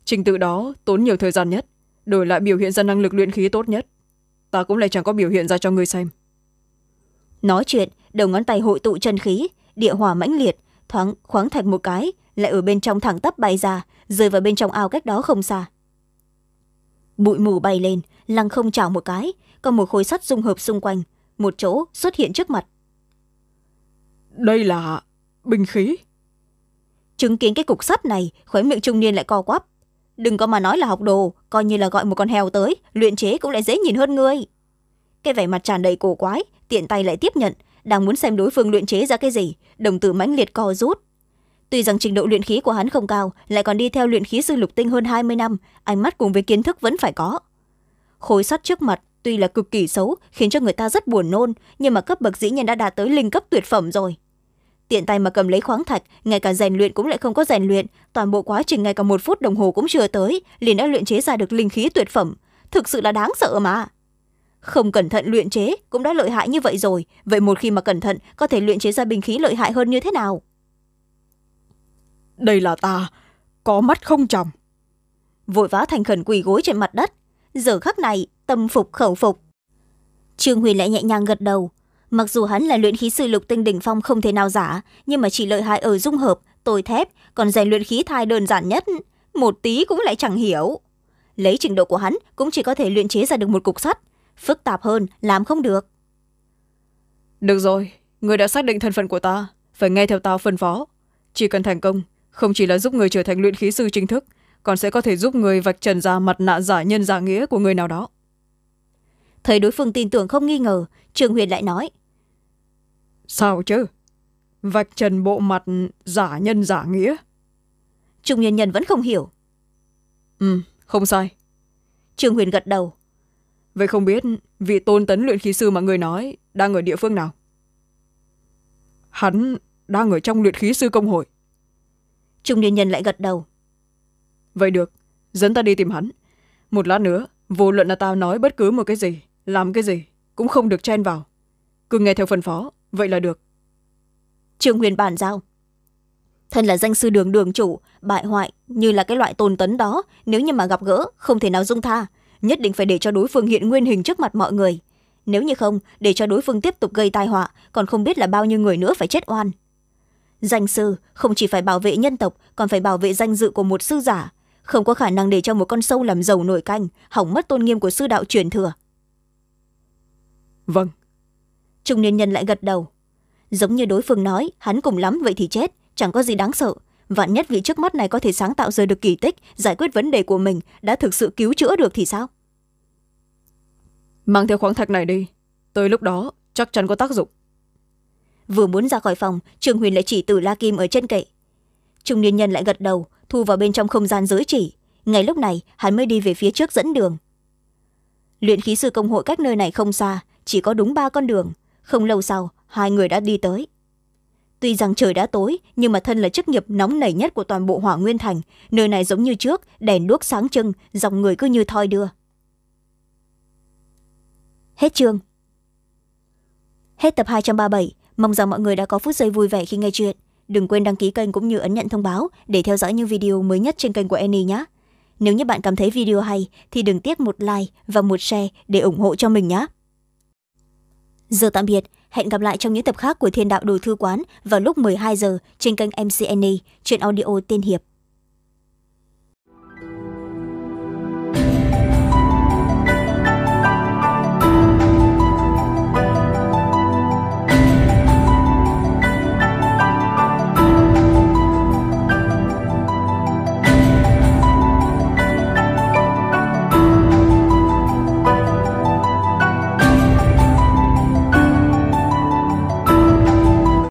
trình tự đó tốn nhiều thời gian nhất đổi lại biểu hiện ra năng lực luyện khí tốt nhất ta cũng lại chẳng có biểu hiện ra cho người xem nói chuyện đầu ngón tay hội tụ chân khí địa hỏa mãnh liệt thoáng khoáng thạch một cái lại ở bên trong thẳng tắp bay ra rơi vào bên trong ao cách đó không xa bụi mù bay lên lăng không chảo một cái còn một khối sắt dung hợp xung quanh một chỗ xuất hiện trước mặt đây là bình khí chứng kiến cái cục sắt này khóe miệng trung niên lại co quắp đừng có mà nói là học đồ coi như là gọi một con heo tới luyện chế cũng lại dễ nhìn hơn ngươi cái vẻ mặt tràn đầy cổ quái tiện tay lại tiếp nhận đang muốn xem đối phương luyện chế ra cái gì đồng tử mãnh liệt co rút tuy rằng trình độ luyện khí của hắn không cao lại còn đi theo luyện khí sư lục tinh hơn hai mươi năm ánh mắt cùng với kiến thức vẫn phải có khối sắt trước mặt tuy là cực kỳ xấu khiến cho người ta rất buồn nôn nhưng mà cấp bậc dĩ nhiên đã đạt tới linh cấp tuyệt phẩm rồi tiện tay mà cầm lấy khoáng thạch ngay cả rèn luyện cũng lại không có rèn luyện toàn bộ quá trình ngay cả một phút đồng hồ cũng chưa tới liền đã luyện chế ra được linh khí tuyệt phẩm thực sự là đáng sợ mà không cẩn thận luyện chế cũng đã lợi hại như vậy rồi vậy một khi mà cẩn thận có thể luyện chế ra bình khí lợi hại hơn như thế nào đây là ta có mắt không chồng vội vã thành khẩn quỳ gối trên mặt đất giờ khắc này tâm phục khẩu phục trương huyền lại nhẹ nhàng gật đầu mặc dù hắn là luyện khí sư lục tinh đỉnh phong không thể nào giả nhưng mà chỉ lợi hại ở dung hợp tôi thép còn rèn luyện khí thai đơn giản nhất một tí cũng lại chẳng hiểu lấy trình độ của hắn cũng chỉ có thể luyện chế ra được một cục sắt phức tạp hơn làm không được được rồi người đã xác định thân phận của ta phải nghe theo tao phân phó chỉ cần thành công không chỉ là giúp người trở thành luyện khí sư chính thức còn sẽ có thể giúp người vạch trần ra mặt nạ giả nhân giả nghĩa của người nào đó thấy đối phương tin tưởng không nghi ngờ trường huyền lại nói sao chứ vạch trần bộ mặt giả nhân giả nghĩa trung nhân nhân vẫn không hiểu ừ không sai trường huyền gật đầu vậy không biết vị tôn tấn luyện khí sư mà người nói đang ở địa phương nào hắn đang ở trong luyện khí sư công hội trung niên nhân lại gật đầu vậy được dẫn ta đi tìm hắn một lát nữa vô luận là tao nói bất cứ một cái gì làm cái gì cũng không được chen vào cứ nghe theo phân phó vậy là được trương huyền bản giao thân là danh sư đường đường chủ bại hoại như là cái loại tồn tấn đó nếu như mà gặp gỡ không thể nào dung tha nhất định phải để cho đối phương hiện nguyên hình trước mặt mọi người nếu như không để cho đối phương tiếp tục gây tai họa còn không biết là bao nhiêu người nữa phải chết oan danh sư không chỉ phải bảo vệ nhân tộc còn phải bảo vệ danh dự của một sư giả không có khả năng để cho một con sâu làm giàu nổi canh hỏng mất tôn nghiêm của sư đạo truyền thừa vâng trung niên nhân lại gật đầu giống như đối phương nói hắn cùng lắm vậy thì chết chẳng có gì đáng sợ vạn nhất vị trước mắt này có thể sáng tạo ra được kỳ tích giải quyết vấn đề của mình đã thực sự cứu chữa được thì sao mang theo khoáng thạch này đi tới lúc đó chắc chắn có tác dụng vừa muốn ra khỏi phòng trương huyền lại chỉ từ la kim ở trên kệ trung niên nhân lại gật đầu thu vào bên trong không gian giới chỉ ngay lúc này hắn mới đi về phía trước dẫn đường luyện khí sư công hội cách nơi này không xa chỉ có đúng ba con đường không lâu sau hai người đã đi tới tuy rằng trời đã tối nhưng mà thân là chức nghiệp nóng nảy nhất của toàn bộ hỏa nguyên thành nơi này giống như trước đèn đuốc sáng trưng dòng người cứ như thoi đưa hết chương hết tập hai trăm ba mươi bảy mong rằng mọi người đã có phút giây vui vẻ khi nghe chuyện đừng quên đăng ký kênh cũng như ấn nhận thông báo để theo dõi những video mới nhất trên kênh của Annie nhé nếu như bạn cảm thấy video hay thì đừng tiếc một like và một share để ủng hộ cho mình nhé giờ tạm biệt hẹn gặp lại trong những tập khác của thiên đạo đồ thư quán vào lúc 12 giờ trên kênh mcna chuyện audio tiên hiệp